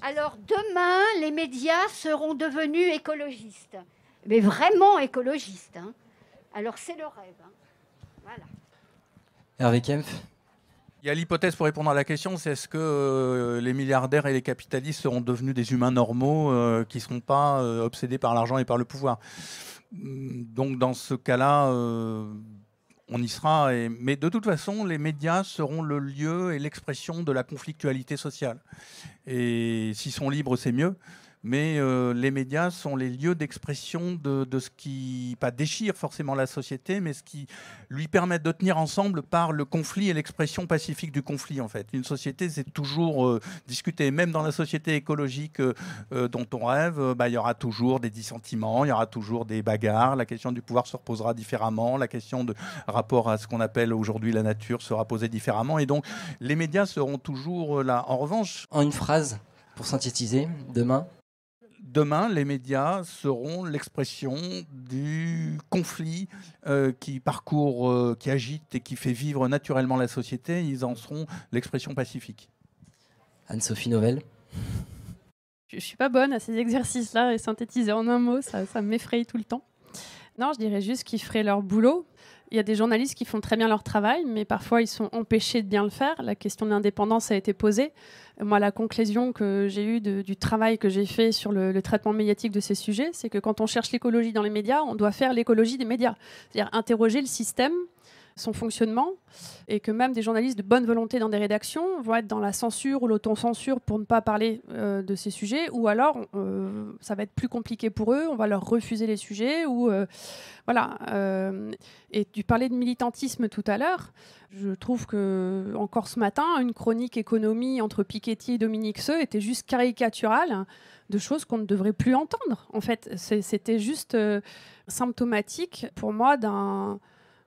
Speaker 8: Alors demain, les médias seront devenus écologistes, mais vraiment écologistes. Hein. Alors c'est le rêve. Hein.
Speaker 5: Voilà. Hervé Kempf il y a l'hypothèse pour répondre à la question, c'est est-ce que euh, les milliardaires et les capitalistes seront devenus des humains normaux euh, qui ne seront pas euh, obsédés par l'argent et par le pouvoir hmm, Donc dans ce cas-là, on y sera. mais de toute façon, les médias seront le lieu et l'expression de la conflictualité sociale. Et s'ils sont libres, c'est mieux mais euh, les médias sont les lieux d'expression de, ce qui, pas déchire forcément la société, mais ce qui lui permet de tenir ensemble par le conflit et l'expression pacifique du conflit, en fait. Une société, c'est toujours euh, discuter. discuté. Même dans la société écologique euh, dont on rêve, bah, il y aura toujours des dissentiments, il y aura toujours des bagarres, la question du pouvoir se reposera différemment, la question de rapport à ce qu'on appelle aujourd'hui la nature sera posée différemment, et donc les médias seront toujours là. En revanche... En une phrase, pour synthétiser, demain, demain, les médias seront l'expression du conflit euh, qui parcourt, euh, qui agite et qui fait vivre naturellement la société. Ils en seront l'expression pacifique.
Speaker 2: Anne-Sophie Novelle
Speaker 6: Je ne suis pas bonne à ces exercices-là et synthétiser en un mot, ça, ça m'effraie tout le temps. Non, je dirais juste qu'ils feraient leur boulot, il y a des journalistes qui font très bien leur travail, mais parfois ils sont empêchés de bien le faire. La question de l'indépendance a été posée. Moi, la conclusion que j'ai eue du travail que j'ai fait sur le, le, traitement médiatique de ces sujets, c'est que quand on cherche l'écologie dans les médias, on doit faire l'écologie des médias, c'est-à-dire interroger le système son fonctionnement et que même des journalistes de bonne volonté dans des rédactions vont être dans la censure ou l'autocensure pour ne pas parler euh, de ces sujets ou alors euh, ça va être plus compliqué pour eux, on va leur refuser les sujets ou euh, voilà. et tu parlais de militantisme tout à l'heure, je trouve que encore ce matin, une chronique économie entre Piketty et Dominique Seux était juste caricaturale de choses qu'on ne devrait plus entendre. En fait, c'était juste symptomatique pour moi d'un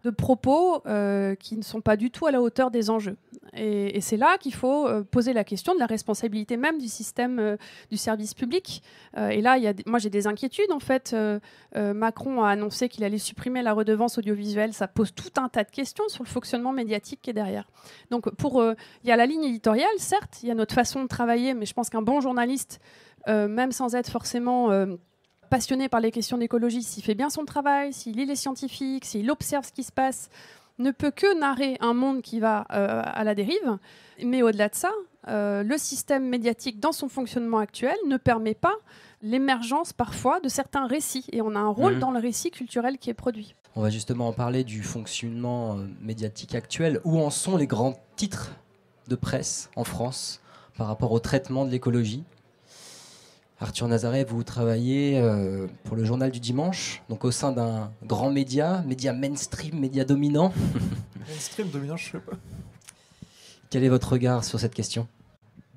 Speaker 6: de propos euh, qui ne sont pas du tout à la hauteur des enjeux. Et, c'est là qu'il faut euh, poser la question de la responsabilité même du système euh, du service public. et là, moi, j'ai des inquiétudes. En fait, Macron a annoncé qu'il allait supprimer la redevance audiovisuelle. Ça pose tout un tas de questions sur le fonctionnement médiatique qui est derrière. Donc, pour, il y a la ligne éditoriale, certes, il y a notre façon de travailler, mais je pense qu'un bon journaliste, même sans être forcément passionné par les questions d'écologie, s'il fait bien son travail, s'il lit les scientifiques, s'il observe ce qui se passe, ne peut que narrer un monde qui va euh, à la dérive. Mais au-delà de ça, euh, le système médiatique dans son fonctionnement actuel ne permet pas l'émergence parfois de certains récits. Et on a un rôle mmh. dans le récit culturel qui est produit.
Speaker 2: On va justement en parler du fonctionnement euh, médiatique actuel. Où en sont les grands titres de presse en France par rapport au traitement de l'écologie Arthur Nazaret, vous travaillez euh, pour le journal du dimanche, donc au sein d'un grand média, média mainstream, média dominant.
Speaker 7: mainstream, dominant, je ne sais pas.
Speaker 2: Quel est votre regard sur cette question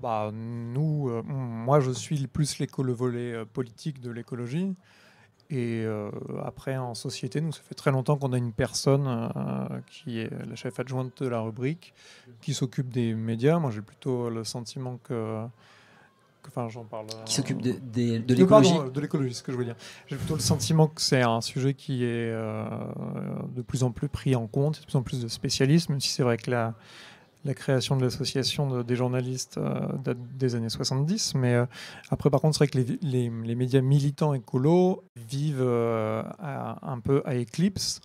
Speaker 7: bah, nous, euh, moi, je suis plus le volet euh, politique de l'écologie. Et après, en société, nous, ça fait très longtemps qu'on a une personne qui est la chef adjointe de la rubrique, qui s'occupe des médias. Moi, j'ai plutôt le sentiment que parle. Euh, qui s'occupe de, de, de l'écologie. De l'écologie, ce que je veux dire. J'ai plutôt le sentiment que c'est un sujet qui est euh, de plus en plus pris en compte, de plus en plus de spécialistes, même si c'est vrai que la, la création de l'association des journalistes euh, date des années 70. Mais après, par contre, c'est vrai que les, médias militants écolos vivent un peu à éclipse.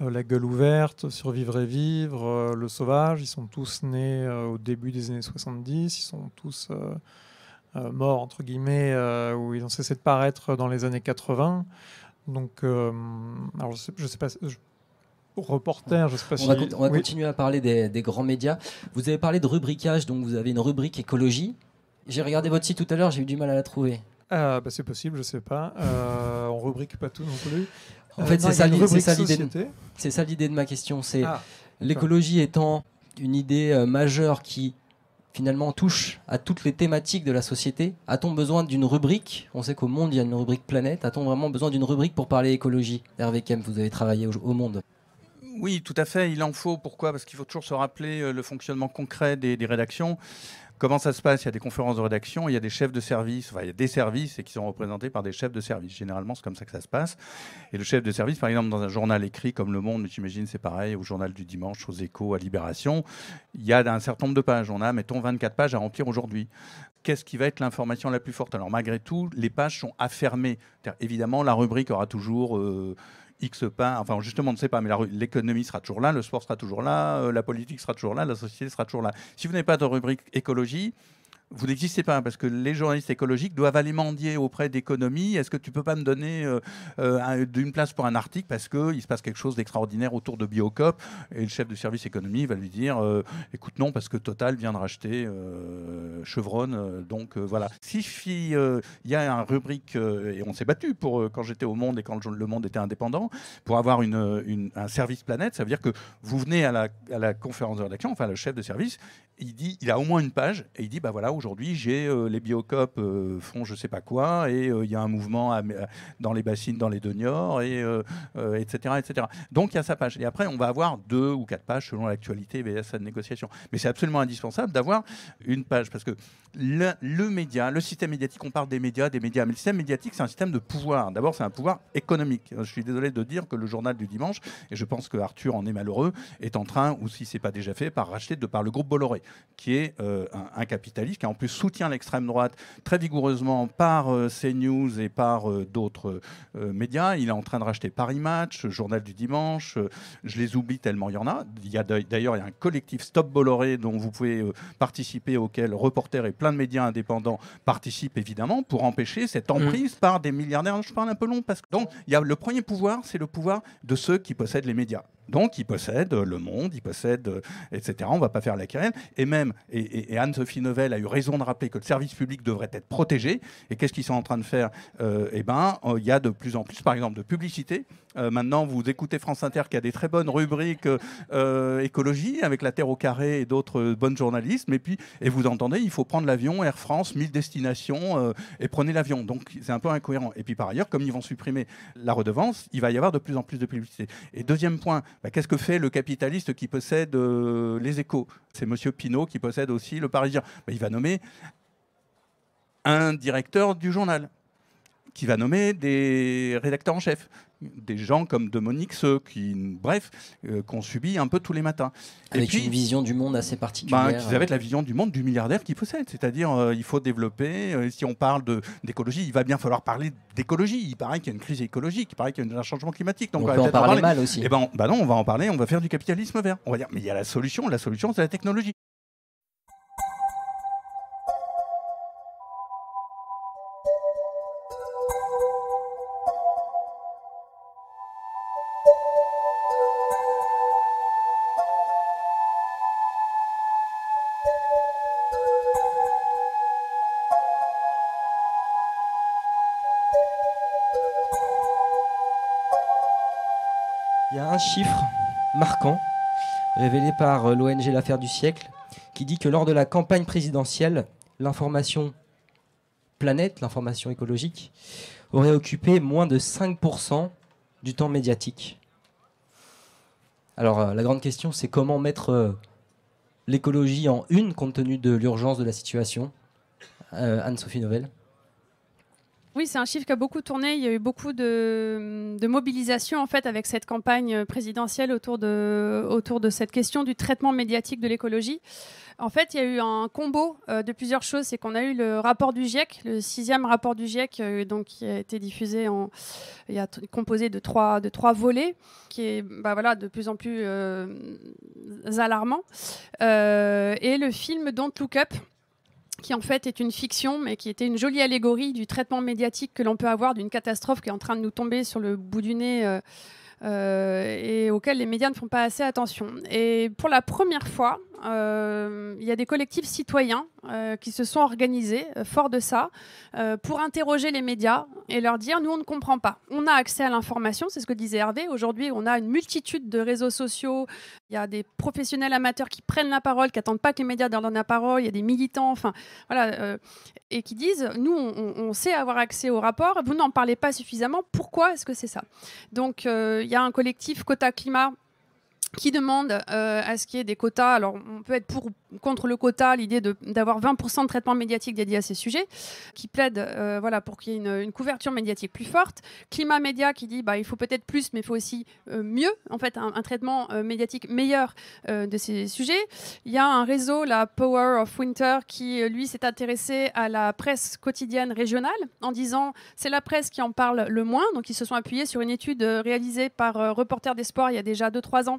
Speaker 7: la gueule ouverte, Survivre et vivre, Le Sauvage, ils sont tous nés au début des années 70, ils sont tous euh, mort entre guillemets, euh, où ils ont cessé de paraître dans les années 80. Donc, euh, alors je sais, sais pas.
Speaker 2: Pour reporter, je sais pas on si... Va, on va continuer à parler des, grands médias. Vous avez parlé de rubriquage, donc vous avez une rubrique écologie. J'ai regardé votre site tout à l'heure, j'ai eu du mal à la trouver. Ah, bah c'est possible, je sais pas. on rubrique pas tout non plus. En fait, c'est ça l'idée. C'est ça l'idée de ma question. C'est ah, l'écologie étant une idée majeure qui finalement touche à toutes les thématiques de la société A-t-on besoin d'une rubrique On sait qu'au Monde, il y a une rubrique planète. A-t-on vraiment besoin d'une rubrique pour parler écologie Hervé Kem, vous avez travaillé au, Monde.
Speaker 5: Oui, tout à fait, il en faut. Pourquoi Parce qu'il faut toujours se rappeler euh, le fonctionnement concret des, des rédactions. Comment ça se passe Il y a des conférences de rédaction, il y a des chefs de service, enfin, il y a des services et qui sont représentés par des chefs de service. Généralement, c'est comme ça que ça se passe. Et le chef de service, par exemple, dans un journal écrit comme Le Monde, imagines, c'est pareil, au Journal du Dimanche, aux Échos, à Libération, il y a un certain nombre de pages. On a, mettons, 24 pages à remplir aujourd'hui. Qu'est-ce qui va être l'information la plus forte Alors, malgré tout, les pages sont affermées. Évidemment, la rubrique aura toujours. Euh, X pas, enfin justement on ne sait pas, mais l'économie sera toujours là, le sport sera toujours là, euh, la politique sera toujours là, la société sera toujours là. Si vous n'avez pas de rubrique écologie, vous n'existez pas hein, parce que les journalistes écologiques doivent aller mendier auprès d'économie. Est-ce que tu peux pas me donner euh, euh une place pour un article parce qu'il se passe quelque chose d'extraordinaire autour de Biocop Et le chef de service économie va lui dire euh, écoute, non, parce que Total vient de racheter euh, Chevron. donc voilà. Si il y a un rubrique, et on s'est battu pour quand j'étais au Monde et quand le Monde était indépendant, pour avoir un service planète, ça veut dire que vous venez à la, à la conférence de rédaction, enfin le chef de service, il dit il a au moins une page et il dit bah voilà, aujourd'hui, j'ai euh, les biocopes euh, font je sais pas quoi, et euh, il y a un mouvement dans les bassines, dans les deux etc., etc. Donc il y a sa page. Et après, on va avoir deux ou quatre pages selon l'actualité et sa négociation. Mais c'est absolument indispensable d'avoir une page, parce que le, média, le système médiatique, on parle des médias, des médias, mais le système médiatique, c'est un système de pouvoir. D'abord, c'est un pouvoir économique. Je suis désolé de dire que le journal du dimanche, et je pense que Arthur en est malheureux, est en train, ou si c'est pas déjà fait, par racheter de par le groupe Bolloré, qui est un capitaliste qui en plus soutient l'extrême droite très vigoureusement par euh, CNews et par euh, d'autres euh, médias. Il est en train de racheter Paris Match, Journal du Dimanche. je les oublie tellement il y en a. Il y d'ailleurs il y a un collectif Stop Bolloré dont vous pouvez participer, auquel reporters et plein de médias indépendants participent évidemment pour empêcher cette mm. emprise par des milliardaires. Je parle un peu long parce que donc il y a le premier pouvoir, c'est le pouvoir de ceux qui possèdent les médias. Donc, ils possèdent Le Monde, ils possèdent... Euh, etc. On ne va pas faire la carrière. Et même, et, Anne-Sophie Novel a eu raison de rappeler que le service public devrait être protégé. Et qu'est-ce qu'ils sont en train de faire euh, Eh bien, euh, il y a de plus en plus, par exemple, de publicité. maintenant, vous écoutez France Inter qui a des très bonnes rubriques écologie avec La Terre au Carré et d'autres bonnes journalistes. Et puis, et vous entendez, il faut prendre l'avion, Air France, 1000 destinations, et prenez l'avion. Donc, c'est un peu incohérent. Et puis, par ailleurs, comme ils vont supprimer la redevance, il va y avoir de plus en plus de publicité. Et deuxième point, bah, qu'est-ce que fait le capitaliste qui possède euh, les échos C'est Monsieur Pinault qui possède aussi le Parisien. Bah, il va nommer un directeur du journal qui va nommer des rédacteurs en chef des gens comme de Monique ceux qui, bref, euh, qu'on subit un peu tous les matins. Avec et puis, une vision du monde assez particulière. Bah, qu'ils euh. avaient la vision du monde du milliardaire qui possède. C'est-à-dire, euh, il faut développer, si on parle d'écologie, il va bien falloir parler d'écologie. Il paraît qu'il y a une crise écologique, il paraît qu'il y a un changement climatique. Donc on, va peut en parler, mal aussi. Et eh ben, bah non, on va en parler, on va faire du capitalisme vert. On va dire, mais il y a la solution, la solution c'est la technologie.
Speaker 2: chiffre marquant révélé par euh, l'ONG L'Affaire du siècle qui dit que lors de la campagne présidentielle, l'information planète, l'information écologique, aurait occupé moins de 5% du temps médiatique. Alors euh, la grande question, c'est comment mettre euh, l'écologie en une compte tenu de l'urgence de la situation. Anne-Sophie Novelle.
Speaker 6: Oui, c'est un chiffre qui a beaucoup tourné. Il y a eu beaucoup de, de mobilisation en fait avec cette campagne présidentielle autour de, autour de cette question du traitement médiatique de l'écologie. En fait, il y a eu un combo euh, de plusieurs choses. C'est qu'on a eu le rapport du GIEC, le sixième rapport du GIEC, euh, donc, qui a été diffusé en, il a composé de trois, de trois volets, qui est bah, voilà, de plus en plus euh, alarmant. Euh, et le film Don't Look Up, qui en fait est une fiction, mais qui était une jolie allégorie du traitement médiatique que l'on peut avoir d'une catastrophe qui est en train de nous tomber sur le bout du nez euh, euh, et auquel les médias ne font pas assez attention. Et pour la première fois, euh, il y a des collectifs citoyens euh, qui se sont organisés, euh, fort de ça, pour interroger les médias et leur dire, nous, on ne comprend pas. On a accès à l'information, c'est ce que disait Hervé. Aujourd'hui, on a une multitude de réseaux sociaux. Il y a des professionnels amateurs qui prennent la parole, qui n'attendent pas que les médias leur donnent la parole. Il y a des militants, enfin, voilà, et qui disent, nous, on, on sait avoir accès au rapport Vous n'en parlez pas suffisamment. Pourquoi est-ce que c'est ça Donc, il y a un collectif Quota Climat qui demande euh, à ce qu'il y ait des quotas. Alors, on peut être pour ou contre le quota, l'idée d'avoir 20% de traitement médiatique dédié à ces sujets, qui plaide euh, voilà, pour qu'il y ait une, couverture médiatique plus forte. Climat Média qui dit bah, il faut peut-être plus, mais il faut aussi euh, mieux, en fait, un, traitement médiatique meilleur de ces sujets. Il y a un réseau, la Power of Winter, qui, lui, s'est intéressé à la presse quotidienne régionale en disant c'est la presse qui en parle le moins. Donc, ils se sont appuyés sur une étude réalisée par Reporters d'Espoir il y a déjà 2-3 ans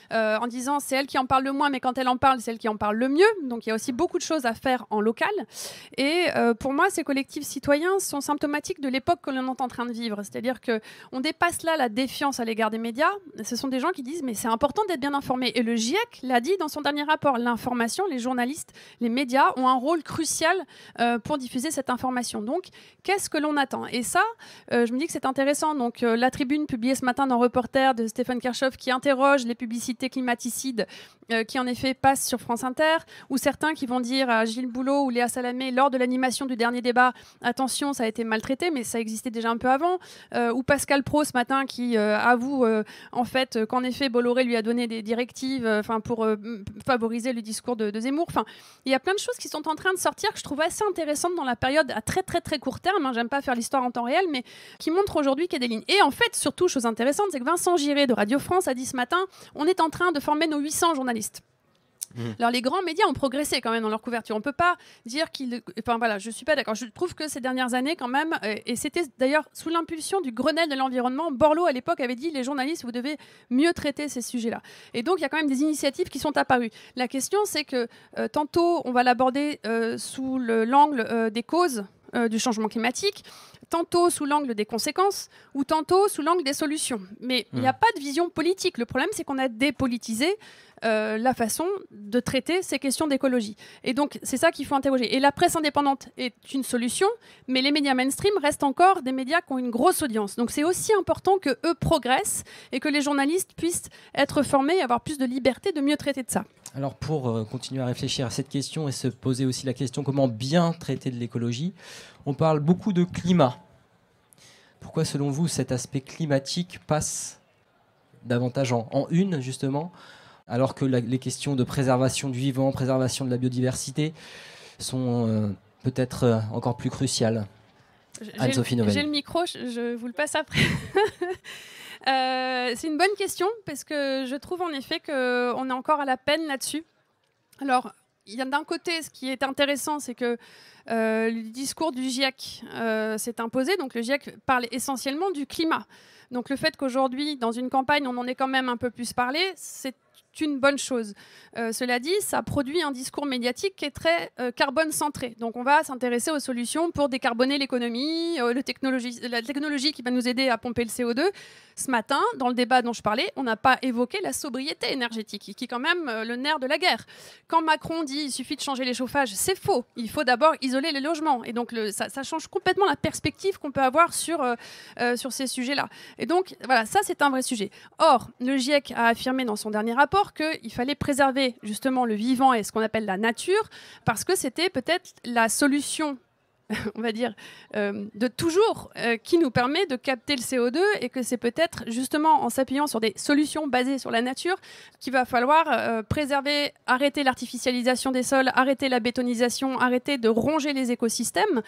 Speaker 6: Euh, en disant c'est elle qui en parle le moins, mais quand elle en parle, c'est elle qui en parle le mieux. Donc il y a aussi beaucoup de choses à faire en local. Et euh, pour moi, ces collectifs citoyens sont symptomatiques de l'époque que l'on est en train de vivre. C'est-à-dire que on dépasse là la défiance à l'égard des médias. Ce sont des gens qui disent mais c'est important d'être bien informé. Et le GIEC l'a dit dans son dernier rapport, l'information, les journalistes, les médias ont un rôle crucial euh, pour diffuser cette information. Donc qu'est-ce que l'on attend Et ça, je me dis que c'est intéressant. Donc la Tribune publiée ce matin dans Reporter de Stéphane Kershoff qui interroge les publicités climaticides climaticide, euh, qui en effet passe sur France Inter, ou certains qui vont dire à Gilles Boulot ou Léa Salamé lors de l'animation du dernier débat, attention, ça a été maltraité, mais ça existait déjà un peu avant, euh, ou Pascal Pro ce matin qui euh, avoue en fait qu'en effet Bolloré lui a donné des directives enfin pour favoriser le discours de, Zemmour. Enfin, il y a plein de choses qui sont en train de sortir que je trouve assez intéressantes dans la période à très très très court terme, hein. j'aime pas faire l'histoire en temps réel, mais qui montre aujourd'hui qu'il y a des lignes. Et en fait, surtout, chose intéressante, c'est que Vincent Giré de Radio France a dit ce matin, on est en train de former nos 800 journalistes. Hmm. Alors les grands médias ont progressé quand même dans leur couverture. On peut pas dire qu'ils. Enfin voilà, je suis pas d'accord. Je trouve que ces dernières années quand même, euh, et c'était d'ailleurs sous l'impulsion du Grenelle de l'environnement, Borloo à l'époque avait dit les journalistes vous devez mieux traiter ces sujets-là. Et donc il y a quand même des initiatives qui sont apparues. La question c'est que euh, tantôt on va l'aborder euh, sous l'angle des causes euh, du changement climatique, tantôt sous l'angle des conséquences ou tantôt sous l'angle des solutions. Mais il n'y a hmm. pas de vision politique. Le problème, c'est qu'on a dépolitisé euh, la façon de traiter ces questions d'écologie. Et donc, c'est ça qu'il faut interroger. Et la presse indépendante est une solution, mais les médias mainstream restent encore des médias qui ont une grosse audience. Donc, c'est aussi important que eux progressent et que les journalistes puissent être formés et avoir plus de liberté de mieux traiter de ça.
Speaker 2: Alors pour euh, continuer à réfléchir à cette question et se poser aussi la question comment bien traiter de l'écologie, on parle beaucoup de climat. Pourquoi selon vous cet aspect climatique passe davantage en une justement alors que les questions de préservation du vivant, préservation de la biodiversité sont euh, peut-être euh, encore plus cruciales.
Speaker 6: sophie J'ai le micro, je, vous le passe après. Euh, c'est une bonne question parce que je trouve en effet qu'on est encore à la peine là-dessus. Alors, il y a d'un côté, ce qui est intéressant, c'est que le discours du GIEC s'est imposé. Donc le GIEC parle essentiellement du climat. Donc le fait qu'aujourd'hui, dans une campagne, on en ait quand même un peu plus parlé, c'est une bonne chose. Euh, cela dit, ça produit un discours médiatique qui est très euh, carbone centré. Donc on va s'intéresser aux solutions pour décarboner l'économie, euh, la technologie qui va nous aider à pomper le CO2. Ce matin, dans le débat dont je parlais, on n'a pas évoqué la sobriété énergétique, qui est quand même le nerf de la guerre. Quand Macron dit il suffit de changer les chauffages, c'est faux. Il faut d'abord isoler les logements. Et donc ça, change complètement la perspective qu'on peut avoir sur, sur ces sujets-là. Et donc voilà, ça c'est un vrai sujet. Or, le GIEC a affirmé dans son dernier rapport que qu'il fallait préserver justement le vivant et ce qu'on appelle la nature, parce que c'était peut-être la solution on va dire, euh, de toujours, euh, qui nous permet de capter le CO2 et que c'est peut-être justement en s'appuyant sur des solutions basées sur la nature qu'il va falloir euh, préserver, arrêter l'artificialisation des sols, arrêter la bétonisation, arrêter de ronger les écosystèmes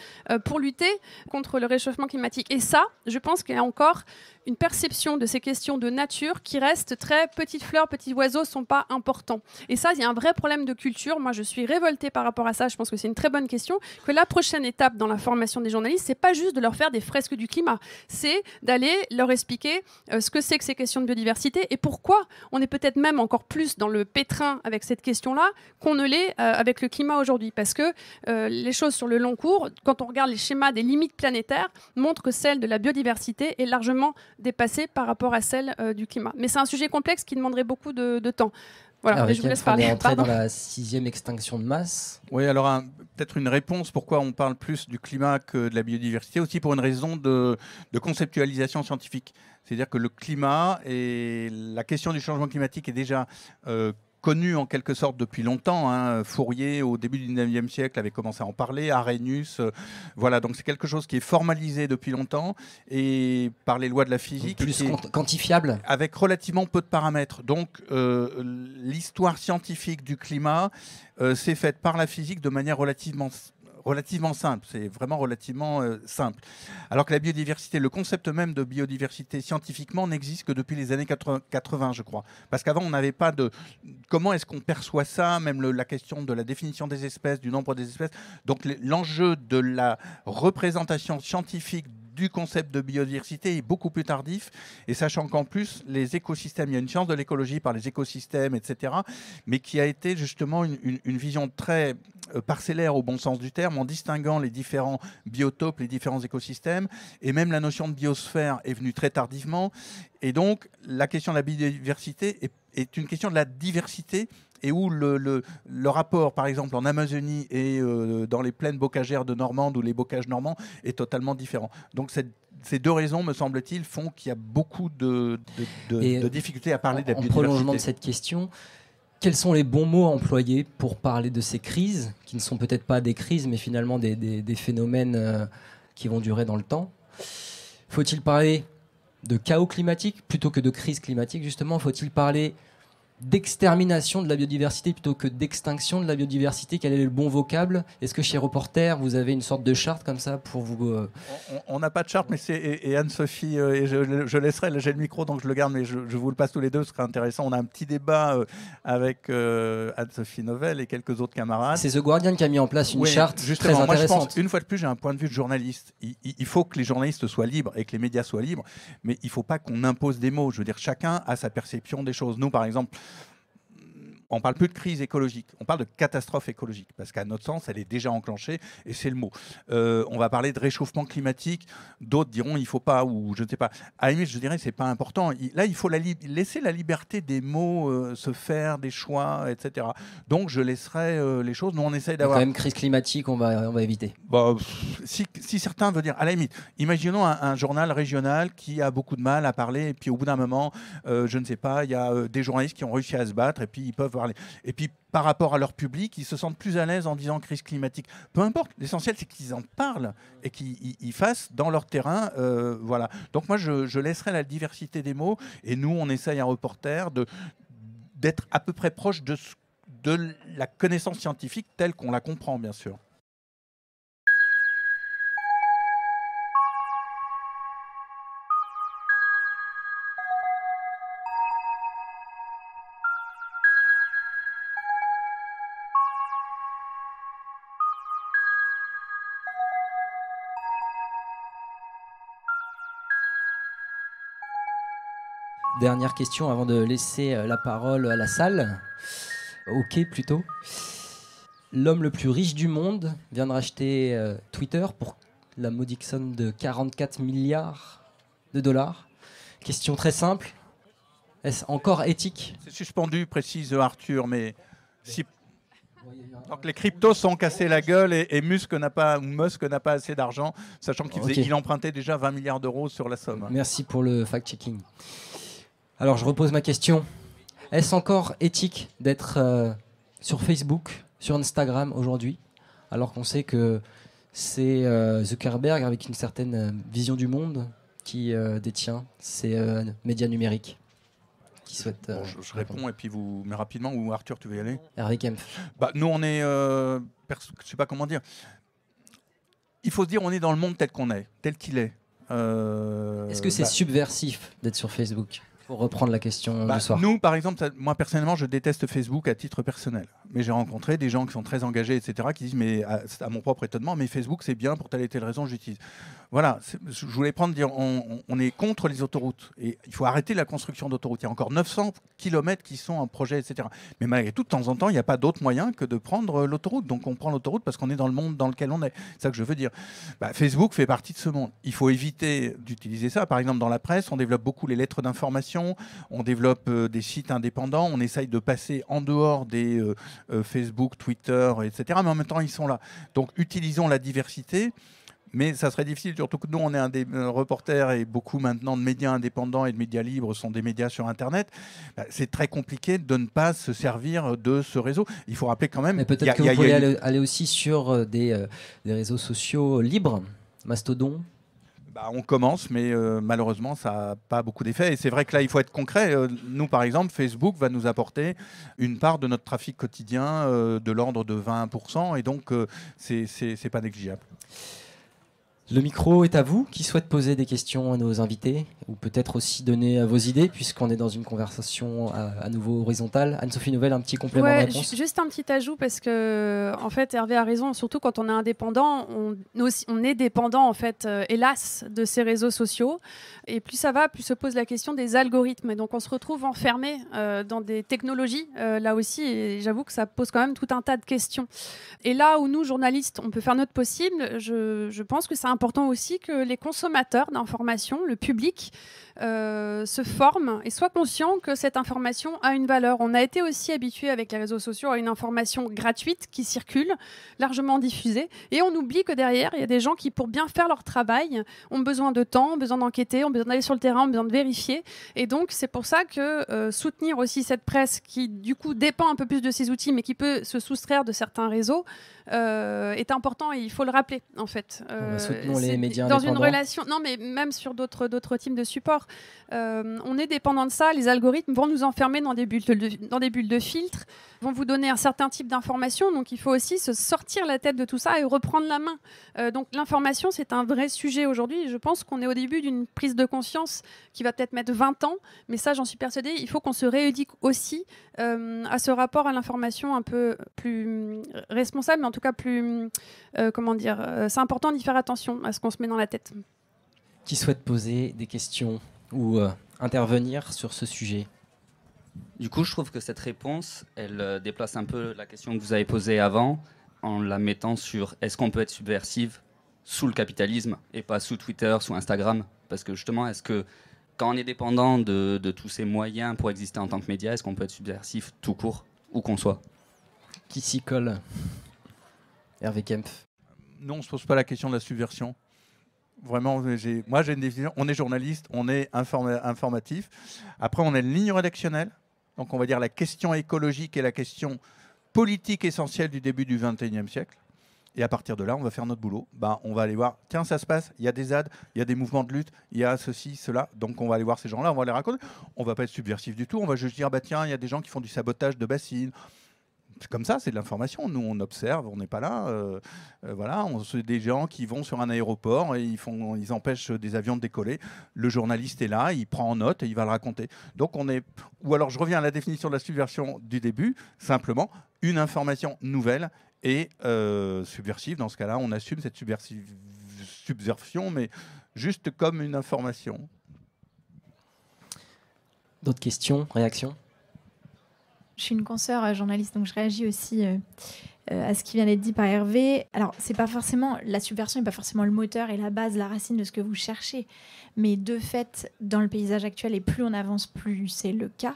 Speaker 6: pour lutter contre le réchauffement climatique. Et ça, je pense qu'il y a encore une perception de ces questions de nature qui reste très petites fleurs, petits oiseaux sont pas importants. Et ça, il y a un vrai problème de culture. Moi, je suis révoltée par rapport à ça. Je pense que c'est une très bonne question. Que la prochaine étape dans la formation des journalistes, c'est pas juste de leur faire des fresques du climat, c'est d'aller leur expliquer euh, ce que c'est que ces questions de biodiversité et pourquoi on est peut-être même encore plus dans le pétrin avec cette question-là qu'on ne l'est euh, avec le climat aujourd'hui. Parce que euh, les choses sur le long cours, quand on regarde les schémas des limites planétaires, montrent que celle de la biodiversité est largement dépassée par rapport à celle euh, du climat. Mais c'est un sujet complexe qui demanderait beaucoup de, temps. Voilà, ah, je vous laisse parler. On est dans la sixième extinction de masse.
Speaker 5: Oui, alors peut-être une réponse pourquoi on parle plus du climat que de la biodiversité, aussi pour une raison de, conceptualisation scientifique. C'est-à-dire que le climat et la question du changement climatique est déjà euh, connu en quelque sorte depuis longtemps. Hein. Fourier, au début du 19e siècle, avait commencé à en parler, Arrhenius. Euh, voilà, donc c'est quelque chose qui est formalisé depuis longtemps et par les lois de la physique. plus
Speaker 2: quantifiable.
Speaker 5: Avec relativement peu de paramètres. Donc euh, l'histoire scientifique du climat euh, s'est faite par la physique de manière relativement relativement simple, c'est vraiment relativement euh, simple. Alors que la biodiversité, le concept même de biodiversité scientifiquement n'existe que depuis les années 80, je crois. Parce qu'avant, on n'avait pas de... Comment est-ce qu'on perçoit ça Même la question de la définition des espèces, du nombre des espèces. Donc l'enjeu de la représentation scientifique du concept de biodiversité est beaucoup plus tardif. Et sachant qu'en plus, les écosystèmes, il y a une science de l'écologie par les écosystèmes, etc., mais qui a été justement une, vision très euh, parcellaire au bon sens du terme, en distinguant les différents biotopes, les différents écosystèmes, et même la notion de biosphère est venue très tardivement. Et donc, la question de la biodiversité est une question de la diversité et où le, le, rapport, par exemple, en Amazonie et euh, dans les plaines bocagères de Normande ou les bocages normands est totalement différent. Donc ces deux raisons, me semble-t-il, font qu'il y a beaucoup de, de, difficultés à parler de la En prolongement de cette
Speaker 2: question, quels sont les bons mots à employer pour parler de ces crises, qui ne sont peut-être pas des crises, mais finalement des, des, phénomènes euh, qui vont durer dans le temps Faut-il parler de chaos climatique plutôt que de crise climatique, justement Faut-il parler d'extermination de la biodiversité plutôt que d'extinction de la biodiversité Quel est le bon vocable
Speaker 5: Est-ce que chez Reporter, vous avez une sorte de charte comme ça pour vous euh, On n'a pas de charte, mais c'est et, Anne-Sophie, euh, et je, laisserai laisserai, j'ai le micro, donc je le garde, mais je, vous le passe tous les deux, ce serait intéressant. On a un petit débat euh, avec Anne-Sophie Novelle et quelques autres camarades. C'est The Guardian qui a mis en place une charte très intéressante. une fois de plus, j'ai un point de vue de journaliste. Il, il, faut que les journalistes soient libres et que les médias soient libres, mais il ne faut pas qu'on impose des mots. Je veux dire, chacun a sa perception des choses. Nous, par exemple, on parle plus de crise écologique, on parle de catastrophe écologique, parce qu'à notre sens, elle est déjà enclenchée, et c'est le mot. Euh, on va parler de réchauffement climatique, d'autres diront il faut pas, ou je ne sais pas. À limite, je dirais c'est pas important. Là, il faut laisser la liberté des mots euh, se faire, des choix, etc. Donc, je laisserai euh, les choses. Nous, on essaie d'avoir. Quand même, crise climatique, on va, éviter. Bah, si, certains veulent dire, à la limite, imaginons un, journal régional qui a beaucoup de mal à parler, et puis au bout d'un moment, je ne sais pas, il y a des journalistes qui ont réussi à se battre, et puis ils peuvent et puis, par rapport à leur public, ils se sentent plus à l'aise en disant crise climatique. Peu importe, l'essentiel, c'est qu'ils en parlent et qu'ils fassent dans leur terrain. Euh, voilà. Donc, moi, je, laisserai la diversité des mots. Et nous, on essaye en Reporter d'être à peu près proche de, de la connaissance scientifique telle qu'on la comprend, bien sûr.
Speaker 2: dernière question avant de laisser euh, la parole à la salle. Ok, plutôt. L'homme le plus riche du monde vient de racheter euh, Twitter pour la modique somme de 44 milliards
Speaker 5: de dollars. Question très simple. Est-ce encore éthique C'est suspendu, précise Arthur, mais si. Donc les cryptos sont cassés la gueule et, Musk n'a pas, assez d'argent, sachant qu'il empruntait déjà 20 milliards d'euros sur la somme.
Speaker 2: Merci pour le fact-checking. Alors je repose ma question. Est-ce encore éthique d'être euh, sur Facebook, sur Instagram aujourd'hui, alors qu'on sait que c'est euh, Zuckerberg avec une certaine euh, vision du monde qui détient ces médias numériques qui souhaite. je, réponds
Speaker 5: et puis vous, mais rapidement, ou Arthur, tu veux y aller Hervé Kempf. Bah, nous, on est. je ne sais pas comment dire. Il faut se dire, on est dans le monde tel qu'on est, tel qu'il est. Est-ce que c'est bah subversif d'être sur Facebook pour reprendre la
Speaker 2: question bah, soir. Nous,
Speaker 5: par exemple, moi personnellement, je déteste Facebook à titre personnel. Mais j'ai rencontré des gens qui sont très engagés, etc., qui disent, mais à, mon propre étonnement, mais Facebook, c'est bien pour telle et telle raison, j'utilise. Voilà, je voulais prendre, dire, on, est contre les autoroutes et il faut arrêter la construction d'autoroutes. Il y a encore 900 km qui sont en projet, etc. Mais malgré tout, de temps en temps, il n'y a pas d'autre moyen que de prendre euh, l'autoroute. Donc on prend l'autoroute parce qu'on est dans le monde dans lequel on est. C'est ça que je veux dire. Bah, Facebook fait partie de ce monde. Il faut éviter d'utiliser ça. Par exemple, dans la presse, on développe beaucoup les lettres d'information, on développe euh, des sites indépendants, on essaye de passer en dehors des euh, Facebook, Twitter, etc. Mais en même temps, ils sont là. Donc utilisons la diversité mais ça serait difficile, surtout que nous, on est un des euh, reporters et beaucoup maintenant de médias indépendants et de médias libres sont des médias sur Internet. Bah, c'est très compliqué de ne pas se servir de ce réseau. Il faut rappeler quand même. Mais peut-être que vous pouvez aller, aussi sur euh, des,
Speaker 2: euh, des réseaux
Speaker 5: sociaux libres, Mastodon, bah, on commence, mais malheureusement, ça n'a pas beaucoup d'effet. Et c'est vrai que là, il faut être concret. nous, par exemple, Facebook va nous apporter une part de notre trafic quotidien de l'ordre de 20%, et donc, c'est ce n'est pas négligeable. Le micro est à vous. Qui souhaite poser des
Speaker 2: questions à nos invités ou peut-être aussi donner à vos idées puisqu'on est dans une conversation à, nouveau horizontale. Anne-Sophie Nouvelle, un petit complément ouais, réponse.
Speaker 6: Juste un petit ajout parce que en fait Hervé a raison. Surtout quand on est indépendant, on, on est dépendant en fait, euh, hélas, de ces réseaux sociaux. Et plus ça va, plus se pose la question des algorithmes. Et donc on se retrouve enfermé euh, dans des technologies euh, là aussi. Et j'avoue que ça pose quand même tout un tas de questions. Et là où nous journalistes, on peut faire notre possible, je, pense que c'est un important aussi que les consommateurs d'information, le public, euh, se forment et soient conscients que cette information a une valeur. On a été aussi habitué avec les réseaux sociaux à une information gratuite qui circule, largement diffusée, et on oublie que derrière, il y a des gens qui, pour bien faire leur travail, ont besoin de temps, ont besoin d'enquêter, ont besoin d'aller sur le terrain, ont besoin de vérifier. Et donc, c'est pour ça que euh, soutenir aussi cette presse qui, du coup, dépend un peu plus de ces outils, mais qui peut se soustraire de certains réseaux, euh, est important et il faut le rappeler, en fait. Bah, soutenons les médias Dans une relation, non, mais même sur d'autres types de supports euh, on est dépendant de ça. Les algorithmes vont nous enfermer dans des bulles de, dans des bulles de filtre, vont vous donner un certain type d'information. Donc il faut aussi se sortir la tête de tout ça et reprendre la main. Euh, donc l'information, c'est un vrai sujet aujourd'hui. Je pense qu'on est au début d'une prise de conscience qui va peut-être mettre 20 ans. Mais ça, j'en suis persuadée, il faut qu'on se réédique aussi euh, à ce rapport à l'information un peu plus responsable, mais en tout cas plus... comment dire C'est important d'y faire attention à ce qu'on se met dans la tête.
Speaker 2: Qui souhaite poser des questions ou euh, intervenir sur ce sujet Du coup, je trouve que cette réponse, elle euh, déplace un peu la question que vous avez posée avant en la mettant sur est-ce qu'on peut être subversif sous le capitalisme et pas sous Twitter, sous Instagram Parce que justement, est-ce que quand on est dépendant de, de, tous ces moyens pour exister en tant que média, est-ce qu'on peut être subversif tout court, où qu'on soit Qui s'y colle Hervé Kempf
Speaker 5: Non, on ne se pose pas la question de la subversion. Vraiment, moi j'ai une définition. On est journaliste, on est informatif. Après, on est une ligne rédactionnelle. Donc on va dire la question écologique et la question politique essentielle du début du XXIe siècle. Et à partir de là, on va faire notre boulot. Ben, on va aller voir, tiens, ça se passe, il y a des ZAD, il y a des mouvements de lutte, il y a ceci, cela. Donc on va aller voir ces gens-là, on va les raconter. On va pas être subversif du tout, on va juste dire, bah, tiens, il y a des gens qui font du sabotage de bassines, comme ça, c'est de l'information. Nous, on observe, on n'est pas là. Euh, euh, voilà, on c'est des gens qui vont sur un aéroport et ils font, ils empêchent des avions de décoller. Le journaliste est là, il prend en note et il va le raconter. Donc on est, ou alors je reviens à la définition de la subversion du début, simplement une information nouvelle et euh, subversive. Dans ce cas-là, on assume cette subversion, mais juste comme une information.
Speaker 2: D'autres questions, réactions
Speaker 9: je suis une consoeur euh, journaliste, donc je réagis aussi euh, euh, à ce qui vient d'être dit par Hervé. Alors, c'est pas forcément la subversion, n'est pas forcément le moteur et la base, la racine de ce que vous cherchez, mais de fait, dans le paysage actuel, et plus on avance, plus c'est le cas,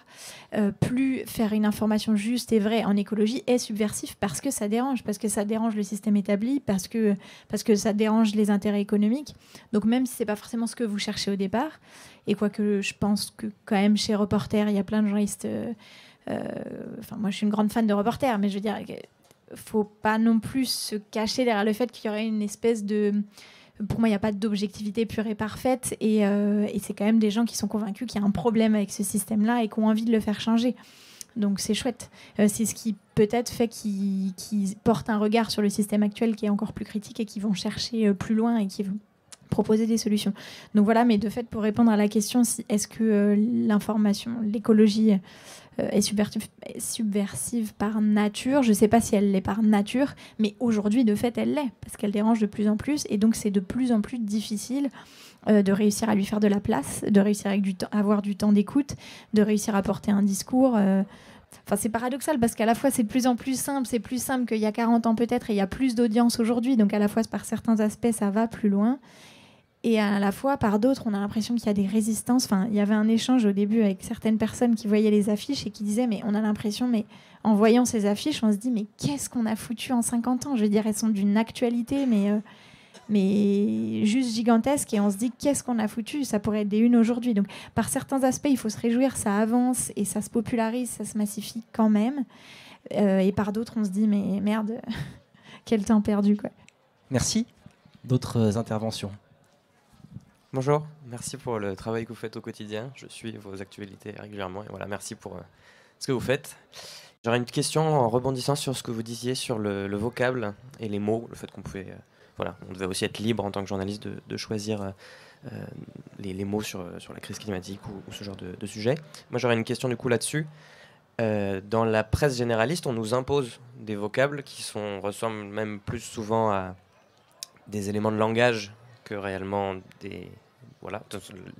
Speaker 9: plus faire une information juste et vraie en écologie est subversif parce que ça dérange, parce que ça dérange le système établi, parce que parce que ça dérange les intérêts économiques. Donc, même si c'est pas forcément ce que vous cherchez au départ, et quoique je pense que quand même chez Reporter, il y a plein de journalistes. Euh, enfin, moi, je suis une grande fan de reporters, mais je veux dire, faut pas non plus se cacher derrière le fait qu'il y aurait une espèce de pour moi, il n'y a pas d'objectivité pure et parfaite. Euh, et, c'est quand même des gens qui sont convaincus qu'il y a un problème avec ce système-là et qui ont envie de le faire changer. Donc c'est chouette. Euh, c'est ce qui peut-être fait qu'ils portent un regard sur le système actuel qui est encore plus critique et qui vont chercher plus loin et qui vont proposer des solutions. Donc voilà, mais de fait, pour répondre à la question, si, est-ce que l'information, l'écologie euh, est subversive par nature. Je ne sais pas si elle l'est par nature, mais aujourd'hui, de fait, elle l'est, parce qu'elle dérange de plus en plus, et donc c'est de plus en plus difficile euh, de réussir à lui faire de la place, de réussir à avoir du temps d'écoute, de réussir à porter un discours. Euh. Enfin, c'est paradoxal parce qu'à la fois c'est de plus en plus simple, c'est plus simple qu'il y a 40 ans peut-être et il y a plus d'audience aujourd'hui, donc à la fois par certains aspects ça va plus loin et à la fois par d'autres, on a l'impression qu'il y a des résistances. Enfin, il y avait un échange au début avec certaines personnes qui voyaient les affiches et qui disaient, mais on a l'impression, mais en voyant ces affiches, on se dit, mais qu'est-ce qu'on a foutu en 50 ans Je veux dire, elles sont d'une actualité, mais, euh, mais juste gigantesque. Et on se dit, qu'est-ce qu'on a foutu Ça pourrait être des unes aujourd'hui. Donc, par certains aspects, il faut se réjouir, ça avance et ça se popularise, ça se massifie quand même. Euh, et par d'autres, on se dit, mais merde, quel temps
Speaker 2: perdu, quoi. Merci. D'autres interventions
Speaker 10: Bonjour, merci pour le travail que vous faites au quotidien. Je suis vos actualités régulièrement et voilà, merci pour euh, ce que vous faites. J'aurais une question en rebondissant sur ce que vous disiez sur le, vocable et les mots, le fait qu'on pouvait, euh, voilà, on devait aussi être libre en tant que journaliste de, choisir euh, les, mots sur, la crise climatique ou, ce genre de, sujet. Moi, j'aurais une question du coup là-dessus. dans la presse généraliste, on nous impose des vocables qui sont, ressemblent même plus souvent à des éléments de langage que réellement des. Voilà,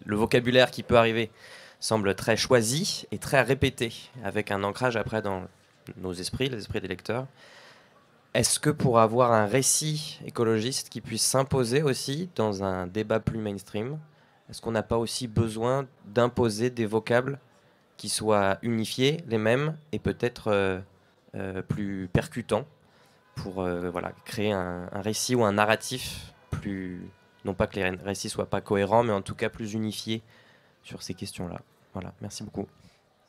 Speaker 10: le vocabulaire qui peut arriver semble très choisi et très répété, avec un ancrage après dans nos esprits, les esprits des lecteurs. Est-ce que pour avoir un récit écologiste qui puisse s'imposer aussi dans un débat plus mainstream, est-ce qu'on n'a pas aussi besoin d'imposer des vocables qui soient unifiés, les mêmes, et peut-être euh, euh, plus percutants pour euh, voilà, créer un récit ou un narratif plus, non pas que les récits soient pas cohérents, mais en tout cas plus unifiés sur ces questions-là. Voilà, merci beaucoup.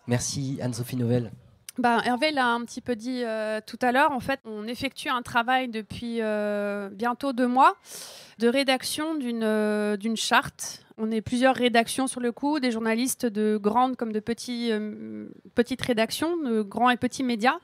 Speaker 10: Merci Anne-Sophie Novel.
Speaker 6: Bah, Hervé l'a un petit peu dit euh, tout à l'heure. En fait, on effectue un travail depuis euh, bientôt deux mois de rédaction euh, d'une charte. On est plusieurs rédactions sur le coup, des journalistes de grandes comme de petits, petites rédactions, de grands et petits médias.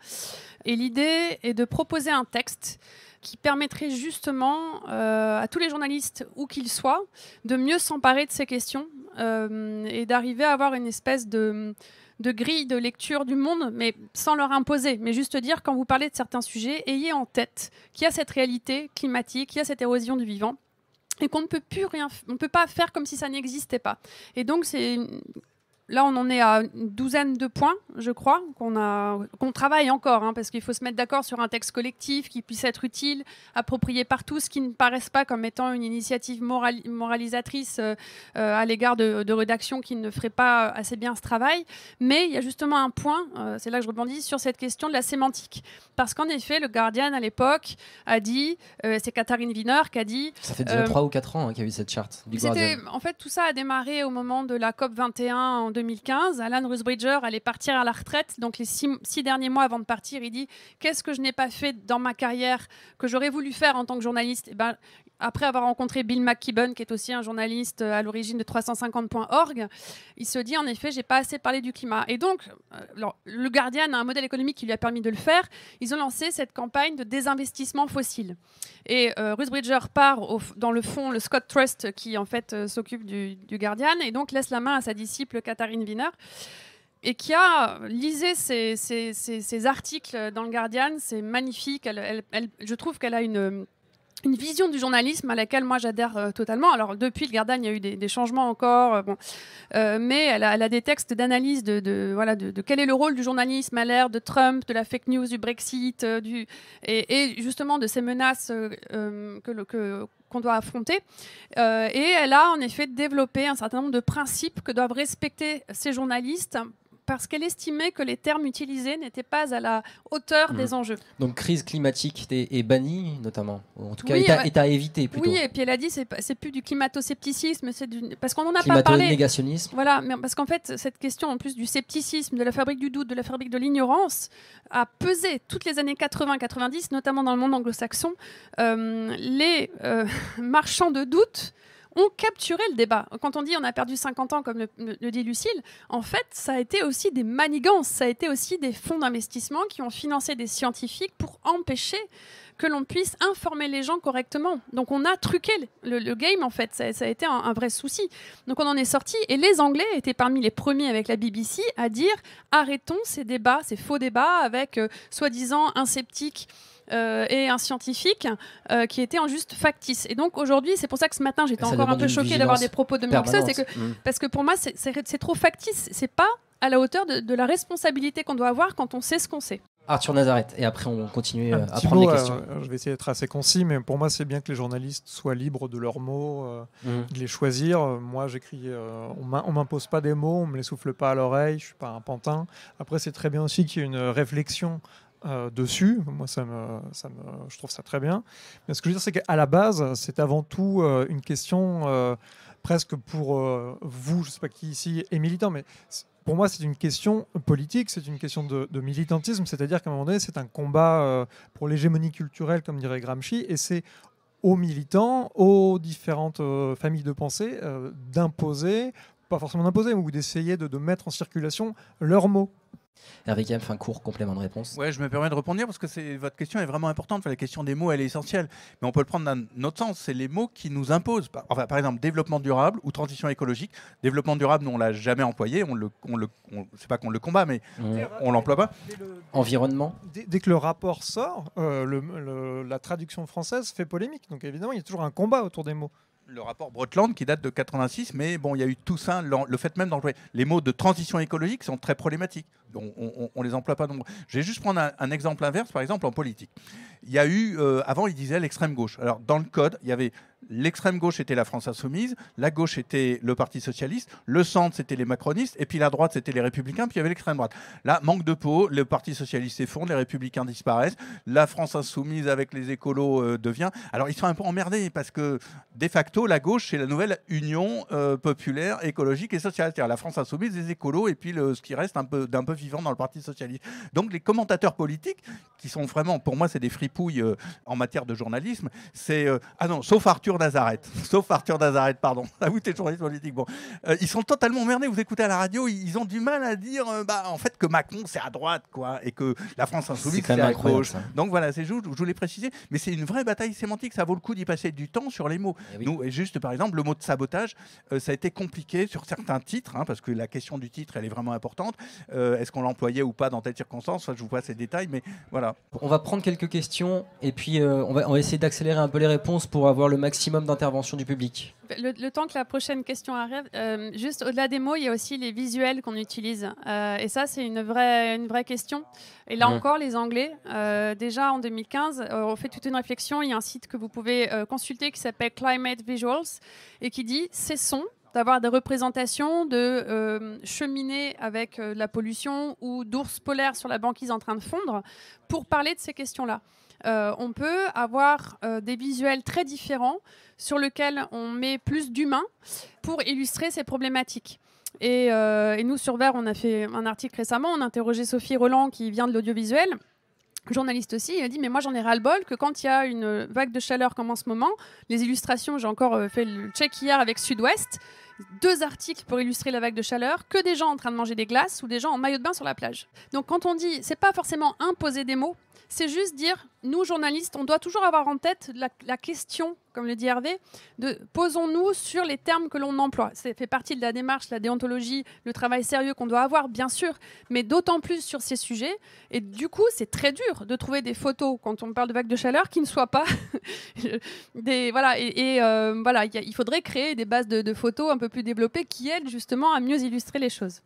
Speaker 6: Et l'idée est de proposer un texte qui permettrait justement euh, à tous les journalistes, où qu'ils soient, de mieux s'emparer de ces questions euh, et d'arriver à avoir une espèce de, de, grille de lecture du monde, mais sans leur imposer, mais juste dire quand vous parlez de certains sujets, ayez en tête qu'il y a cette réalité climatique, qu'il y a cette érosion du vivant et qu'on ne peut plus rien, on ne peut pas faire comme si ça n'existait pas. Et donc c'est là, on en est à une douzaine de points, je crois, qu'on a, qu'on travaille encore, hein, parce qu'il faut se mettre d'accord sur un texte collectif qui puisse être utile, approprié par tous, qui ne paraisse pas comme étant une initiative moralisatrice euh, euh, à l'égard de, de rédactions qui ne feraient pas assez bien ce travail. Mais il y a justement un point, euh, c'est là que je rebondis, sur cette question de la sémantique. Parce qu'en effet, le Guardian, à l'époque, a dit, c'est Catherine Wiener qui a dit... Ça fait déjà 3 ou
Speaker 2: 4 ans hein, qu'il y a eu cette charte du Guardian.
Speaker 6: En fait, tout ça a démarré au moment de la COP 21 2015. Alan Rusbridger allait partir à la retraite. Donc, les six, derniers mois avant de partir, il dit Qu'est-ce que je n'ai pas fait dans ma carrière que j'aurais voulu faire en tant que journaliste eh ben, après avoir rencontré Bill McKibben, qui est aussi un journaliste euh, à l'origine de 350.org, il se dit en effet, j'ai pas assez parlé du climat. Et donc, euh, le Guardian a un modèle économique qui lui a permis de le faire. Ils ont lancé cette campagne de désinvestissement fossile. Et euh, Ruth Bridger part dans le fond, le Scott Trust, qui en fait s'occupe du, Guardian, et donc laisse la main à sa disciple Katharine Wiener et qui a lisé ces articles dans le Guardian, c'est magnifique. je trouve qu'elle a une, une vision du journalisme à laquelle moi j'adhère euh, totalement. Alors depuis le Gardin, il y a eu des, changements encore, euh, euh, mais elle a, des textes d'analyse de, voilà de, quel est le rôle du journalisme à l'ère de Trump, de la fake news, du Brexit, et, justement de ces menaces que qu'on doit affronter. et elle a en effet développé un certain nombre de principes que doivent respecter ces journalistes parce qu'elle estimait que les termes utilisés n'étaient pas à la hauteur des hmm. enjeux.
Speaker 2: Donc crise climatique est, bannie notamment, en tout cas est, à, éviter plutôt. Oui, et
Speaker 6: puis elle a dit c'est n'est plus du climato-scepticisme, c'est parce qu'on en a pas parlé. négationnisme. Voilà, mais parce qu'en fait cette question en plus du scepticisme, de la fabrique du doute, de la fabrique de l'ignorance a pesé toutes les années 80-90, notamment dans le monde anglo-saxon, euh, les euh, marchands de doute ont capturé le débat. Quand on dit on a perdu 50 ans, comme le, dit Lucille, en fait, ça a été aussi des manigances, ça a été aussi des fonds d'investissement qui ont financé des scientifiques pour empêcher que l'on puisse informer les gens correctement. Donc on a truqué le, game, en fait, ça, a été un, vrai souci. Donc on en est sorti, et les Anglais étaient parmi les premiers avec la BBC à dire arrêtons ces débats, ces faux débats avec euh, soi-disant un sceptique euh, et un scientifique euh, qui était en juste factice. Et donc aujourd'hui, c'est pour ça que ce matin, j'étais encore un peu choquée d'avoir des propos de Mioxeux, c'est que mm. parce que pour moi, c'est trop factice, c'est pas à la hauteur de, la responsabilité qu'on doit avoir quand on sait ce qu'on sait.
Speaker 2: Arthur Nazareth, et après on continue euh, à prendre les questions. je vais essayer d'être assez concis,
Speaker 7: mais pour moi c'est bien que les journalistes soient libres de leurs mots, mm. de les choisir. Moi j'écris, on m'impose pas des mots, on me les souffle pas à l'oreille, je suis pas un pantin. Après c'est très bien aussi qu'il y ait une réflexion euh, dessus. Moi, ça me, ça me, je trouve ça très bien. Mais ce que je veux dire, c'est qu'à la base, c'est avant tout euh, une question euh, presque pour vous, je ne sais pas qui ici est militant, mais pour moi, c'est une question politique, c'est une question de, militantisme, c'est-à-dire qu'à un moment donné, c'est un combat pour l'hégémonie culturelle, comme dirait Gramsci, et c'est aux militants, aux différentes familles de pensée, d'imposer, pas forcément d'imposer, mais d'essayer de mettre en circulation leurs mots.
Speaker 5: Hervé
Speaker 2: un court complément de réponse.
Speaker 5: Oui, je me permets de répondre parce que votre question est vraiment importante. la question des mots, elle est essentielle. Mais on peut le prendre dans notre sens. C'est les mots qui nous imposent. par exemple, développement durable ou transition écologique. Développement durable, nous, on ne l'a jamais employé. On le, on pas qu'on le combat, mais mmh. on l'emploie pas. Environnement.
Speaker 7: Dès, que le rapport sort, euh, la traduction française fait polémique. Donc évidemment, il y a toujours un combat autour des mots
Speaker 5: le rapport Brotland qui date de 86, mais bon, il y a eu tout ça, le fait même d'employer les mots de transition écologique sont très problématiques. On, ne les emploie pas nombreux. Je vais juste prendre un, exemple inverse, par exemple en politique. Il y a eu, euh, avant, il disait l'extrême gauche. Alors dans le code, il y avait L'extrême gauche était la France insoumise, la gauche était le Parti socialiste, le centre c'était les macronistes, et puis la droite c'était les républicains, puis il y avait l'extrême droite. Là, manque de peau, le Parti socialiste s'effondre, les républicains disparaissent, la France insoumise avec les écolos euh, devient. Alors ils sont un peu emmerdés parce que de facto la gauche c'est la nouvelle union euh, populaire, écologique et sociale, c'est-à-dire la France insoumise, les écolos et puis ce qui reste peu d'un peu vivant dans le Parti socialiste. Donc les commentateurs politiques qui sont vraiment, pour moi c'est des fripouilles euh, en matière de journalisme, c'est ah non sauf Arthur Nazareth, sauf Arthur Nazareth, pardon. Ah oui, t'es journaliste politique. Bon, euh, ils sont totalement emmerdés. Vous écoutez à la radio, ils ont du mal à dire, euh, bah, en fait, que Macron c'est à droite, quoi, et que la France insoumise c'est à gauche. Donc voilà, c'est je, voulais préciser, mais c'est une vraie bataille sémantique. Ça vaut le coup d'y passer du temps sur les mots. Eh Nous, juste par exemple, le mot de sabotage, euh, ça a été compliqué sur certains titres, hein, parce que la question du titre, elle est vraiment importante. Est-ce qu'on l'employait ou pas dans telle circonstance Je vous passe les détails, mais voilà. On va prendre quelques questions et puis on va, on va essayer
Speaker 2: d'accélérer un peu les réponses pour avoir le maximum d'intervention du public.
Speaker 6: Le, temps que la prochaine question arrive, euh, juste au-delà des mots, il y a aussi les visuels qu'on utilise. Euh, et ça, c'est une vraie, une vraie question. Et là encore, les Anglais, euh, déjà en 2015, ont fait toute une réflexion. Il y a un site que vous pouvez consulter qui s'appelle Climate Visuals et qui dit cessons d'avoir des représentations de cheminées avec la pollution ou d'ours polaires sur la banquise en train de fondre pour parler de ces questions-là. Euh, on peut avoir euh, des visuels très différents sur lesquels on met plus d'humains pour illustrer ces problématiques. Euh, et, nous, sur Vert, on a fait un article récemment, on a interrogé Sophie Roland qui vient de l'audiovisuel journaliste aussi, elle a dit mais moi j'en ai ras-le-bol que quand il y a une vague de chaleur comme en ce moment, les illustrations, j'ai encore fait le check hier avec Sud-Ouest, deux articles pour illustrer la vague de chaleur, que des gens en train de manger des glaces ou des gens en maillot de bain sur la plage. Donc quand on dit, c'est pas forcément imposer des mots, c'est juste dire, nous journalistes, on doit toujours avoir en tête la, question, comme le dit Hervé, de posons-nous sur les termes que l'on emploie. Ça fait partie de la démarche, la déontologie, le travail sérieux qu'on doit avoir, bien sûr, mais d'autant plus sur ces sujets. Et du coup, c'est très dur de trouver des photos quand on parle de vagues de chaleur qui ne soient pas des voilà. Et, euh, voilà, il faudrait créer des bases de, de photos un peu plus développées qui aident justement à mieux illustrer les choses.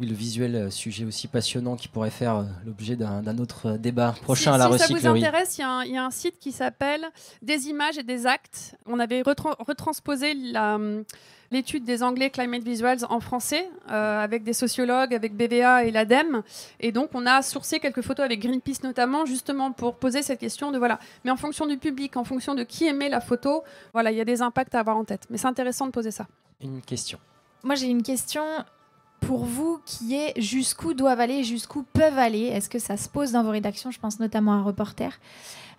Speaker 2: Oui, le visuel, euh, sujet aussi passionnant qui pourrait faire euh, l'objet d'un autre euh, débat prochain à la si Si ça vous intéresse,
Speaker 6: il y, a un site qui s'appelle Des images et des actes. On avait retransposé l'étude des Anglais Climate Visuals en français avec des sociologues, avec BVA et l'ADEME. Et donc, on a sourcé quelques photos avec Greenpeace notamment, justement pour poser cette question de voilà. Mais en fonction du public, en fonction de qui aimait la photo, voilà, il y a des impacts à avoir en tête. Mais c'est intéressant de poser ça. Une question. Moi, j'ai une question pour vous qui est jusqu'où doivent aller, jusqu'où peuvent aller
Speaker 9: Est-ce que ça se pose dans vos rédactions Je pense notamment à Reporter.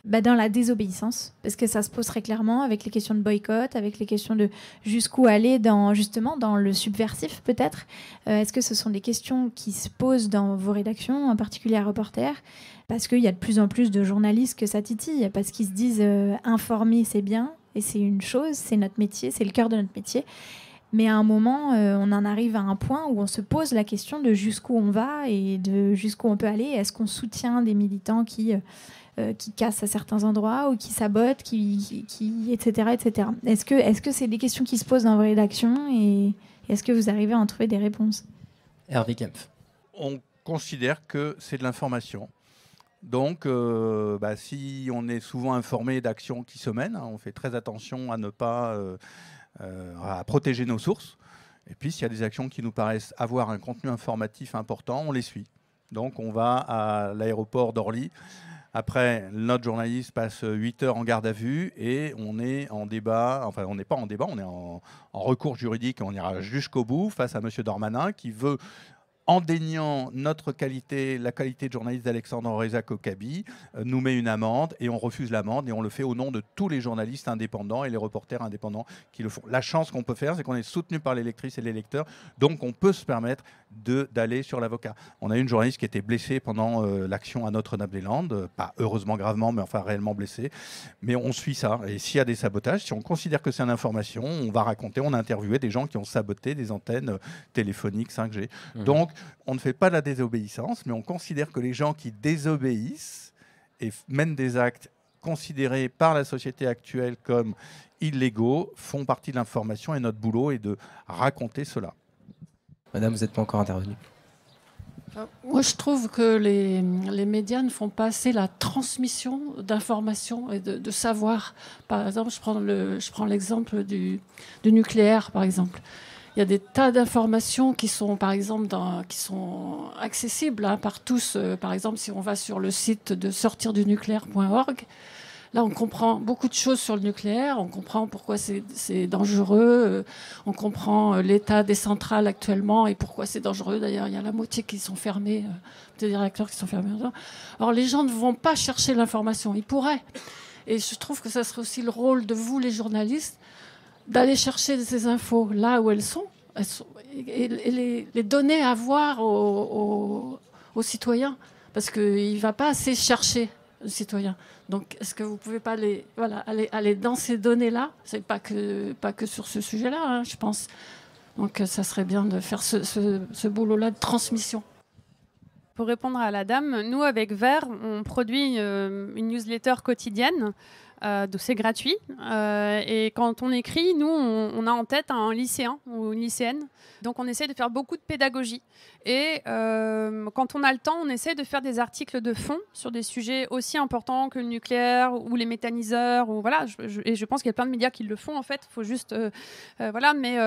Speaker 9: Bah, dans la désobéissance, parce que ça se pose très clairement avec les questions de boycott, avec les questions de jusqu'où aller dans justement dans le subversif peut-être. Euh, est-ce que ce sont des questions qui se posent dans vos rédactions, en particulier à Reporter, parce qu'il y a de plus en plus de journalistes que ça titille, parce qu'ils se disent euh, informer c'est bien, et c'est une chose, c'est notre métier, c'est le cœur de notre métier. Mais à un moment, euh, on en arrive à un point où on se pose la question de jusqu'où on va et de jusqu'où on peut aller. Est-ce qu'on soutient des militants qui, euh, euh, qui cassent à certains endroits ou qui sabotent, qui, qui, etc., etc. Est-ce que c'est -ce que c'est des questions qui se posent dans vos rédactions et est-ce que vous arrivez à en trouver des réponses
Speaker 5: Hervé Kempf. On considère que c'est de l'information. Donc, bah, si on est souvent informé d'actions qui se mènent, hein, on fait très attention à ne pas euh, à protéger nos sources. Et puis, s'il y a des actions qui nous paraissent avoir un contenu informatif important, on les suit. Donc, on va à l'aéroport d'Orly. Après, notre journaliste passe 8 heures en garde à vue et on est en débat, enfin on n'est pas en débat, on est en, recours juridique, on ira jusqu'au bout face à M. Dormanin qui veut en déniant notre qualité, la qualité de journaliste d'Alexandre Reza Kokabi, euh, nous met une amende et on refuse l'amende et on le fait au nom de tous les journalistes indépendants et les reporters indépendants qui le font. La chance qu'on peut faire, c'est qu'on est soutenu par l'électrice et l'électeur, donc on peut se permettre d'aller sur l'avocat. On a une journaliste qui était blessée pendant euh, l'action à Notre-Dame-des-Landes, euh, pas heureusement gravement, mais enfin réellement blessée. Mais on suit ça. Et s'il y a des sabotages, si on considère que c'est une information, on va raconter, on a interviewé des gens qui ont saboté des antennes téléphoniques 5G. Mmh. Donc on ne fait pas de la désobéissance, mais on considère que les gens qui désobéissent et mènent des actes considérés par la société actuelle comme illégaux font partie de l'information et notre boulot est de raconter cela. Madame, vous n'êtes pas encore
Speaker 2: intervenue.
Speaker 8: Euh, moi, je trouve que les, médias ne font pas assez la transmission d'informations et de, savoir. Par exemple, je prends l'exemple du nucléaire, par exemple. Il y a des tas d'informations qui sont, par exemple, qui sont accessibles hein, par tous. Euh, par exemple, si on va sur le site de sortirdunucléaire.org, là, on comprend beaucoup de choses sur le nucléaire. On comprend pourquoi c'est dangereux. Euh, on comprend euh, l'état des centrales actuellement et pourquoi c'est dangereux. D'ailleurs, il y a la moitié qui sont fermées, des réacteurs qui sont fermés. Or, les gens ne vont pas chercher l'information. Ils pourraient. Et je trouve que ça serait aussi le rôle de vous, les journalistes, d'aller chercher ces infos là où elles sont, et, les, donner à voir aux, citoyens, parce qu'il ne va pas assez chercher le citoyen. Donc, est-ce que vous pouvez pas aller, voilà, aller, aller dans ces données-là C'est pas que, pas que sur ce sujet-là, hein, je pense. Donc, ça serait bien de faire ce, ce boulot-là de transmission. Pour répondre à la
Speaker 6: dame, nous, avec Vert, on produit euh, une newsletter quotidienne euh, c'est gratuit. Euh, et quand on écrit, nous, on, a en tête un lycéen ou une lycéenne. Donc on essaie de faire beaucoup de pédagogie. Et euh, quand on a le temps, on essaie de faire des articles de fond sur des sujets aussi importants que le nucléaire ou les méthaniseurs. Ou, voilà, je, et je pense qu'il y a plein de médias qui le font en fait. faut juste. voilà, mais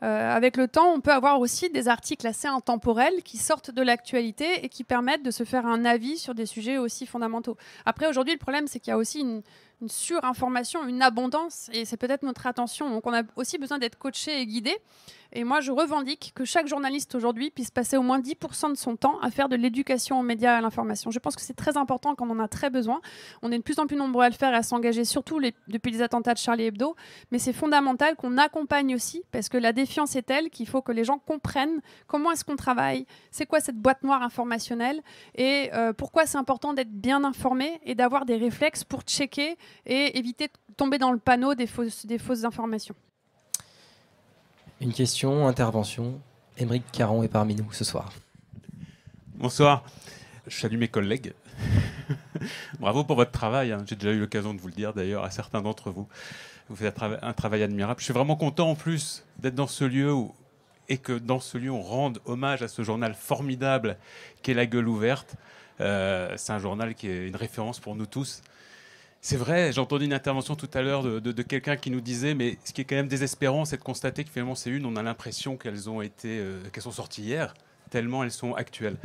Speaker 6: avec le temps, on peut avoir aussi des articles assez intemporels qui sortent de l'actualité et qui permettent de se faire un avis sur des sujets aussi fondamentaux. Après, aujourd'hui, le problème, c'est qu'il y a aussi une une surinformation, une abondance, et c'est peut-être notre attention. Donc on a aussi besoin d'être coaché et guidé. Et moi, je revendique que chaque journaliste aujourd'hui puisse passer au moins 10% de son temps à faire de l'éducation aux médias et à l'information. Je pense que c'est très important quand on en a très besoin. On est de plus en plus nombreux à le faire et à s'engager, surtout depuis les attentats de Charlie Hebdo. Mais c'est fondamental qu'on accompagne aussi, parce que la défiance est telle qu'il faut que les gens comprennent comment est-ce qu'on travaille, c'est quoi cette boîte noire informationnelle et euh, pourquoi c'est important d'être bien informé et d'avoir des réflexes pour checker et éviter de tomber dans le panneau des fausses, des fausses informations.
Speaker 2: Une question, intervention. Émeric Caron est parmi nous ce soir.
Speaker 11: Bonsoir. Je salue mes collègues. Bravo pour votre travail. Hein. J'ai déjà eu l'occasion de vous le dire d'ailleurs à certains d'entre vous. Vous faites un travail admirable. Je suis vraiment content en plus d'être dans ce lieu où, et que dans ce lieu on rende hommage à ce journal formidable qu'est La Gueule ouverte. Euh, c'est un journal qui est une référence pour nous tous. C'est vrai, j'ai entendu une intervention tout à l'heure de, quelqu'un qui nous disait, mais ce qui est quand même désespérant, c'est de constater que finalement ces une, on a l'impression qu'elles ont été, euh, qu'elles sont sorties hier, tellement elles sont actuelles.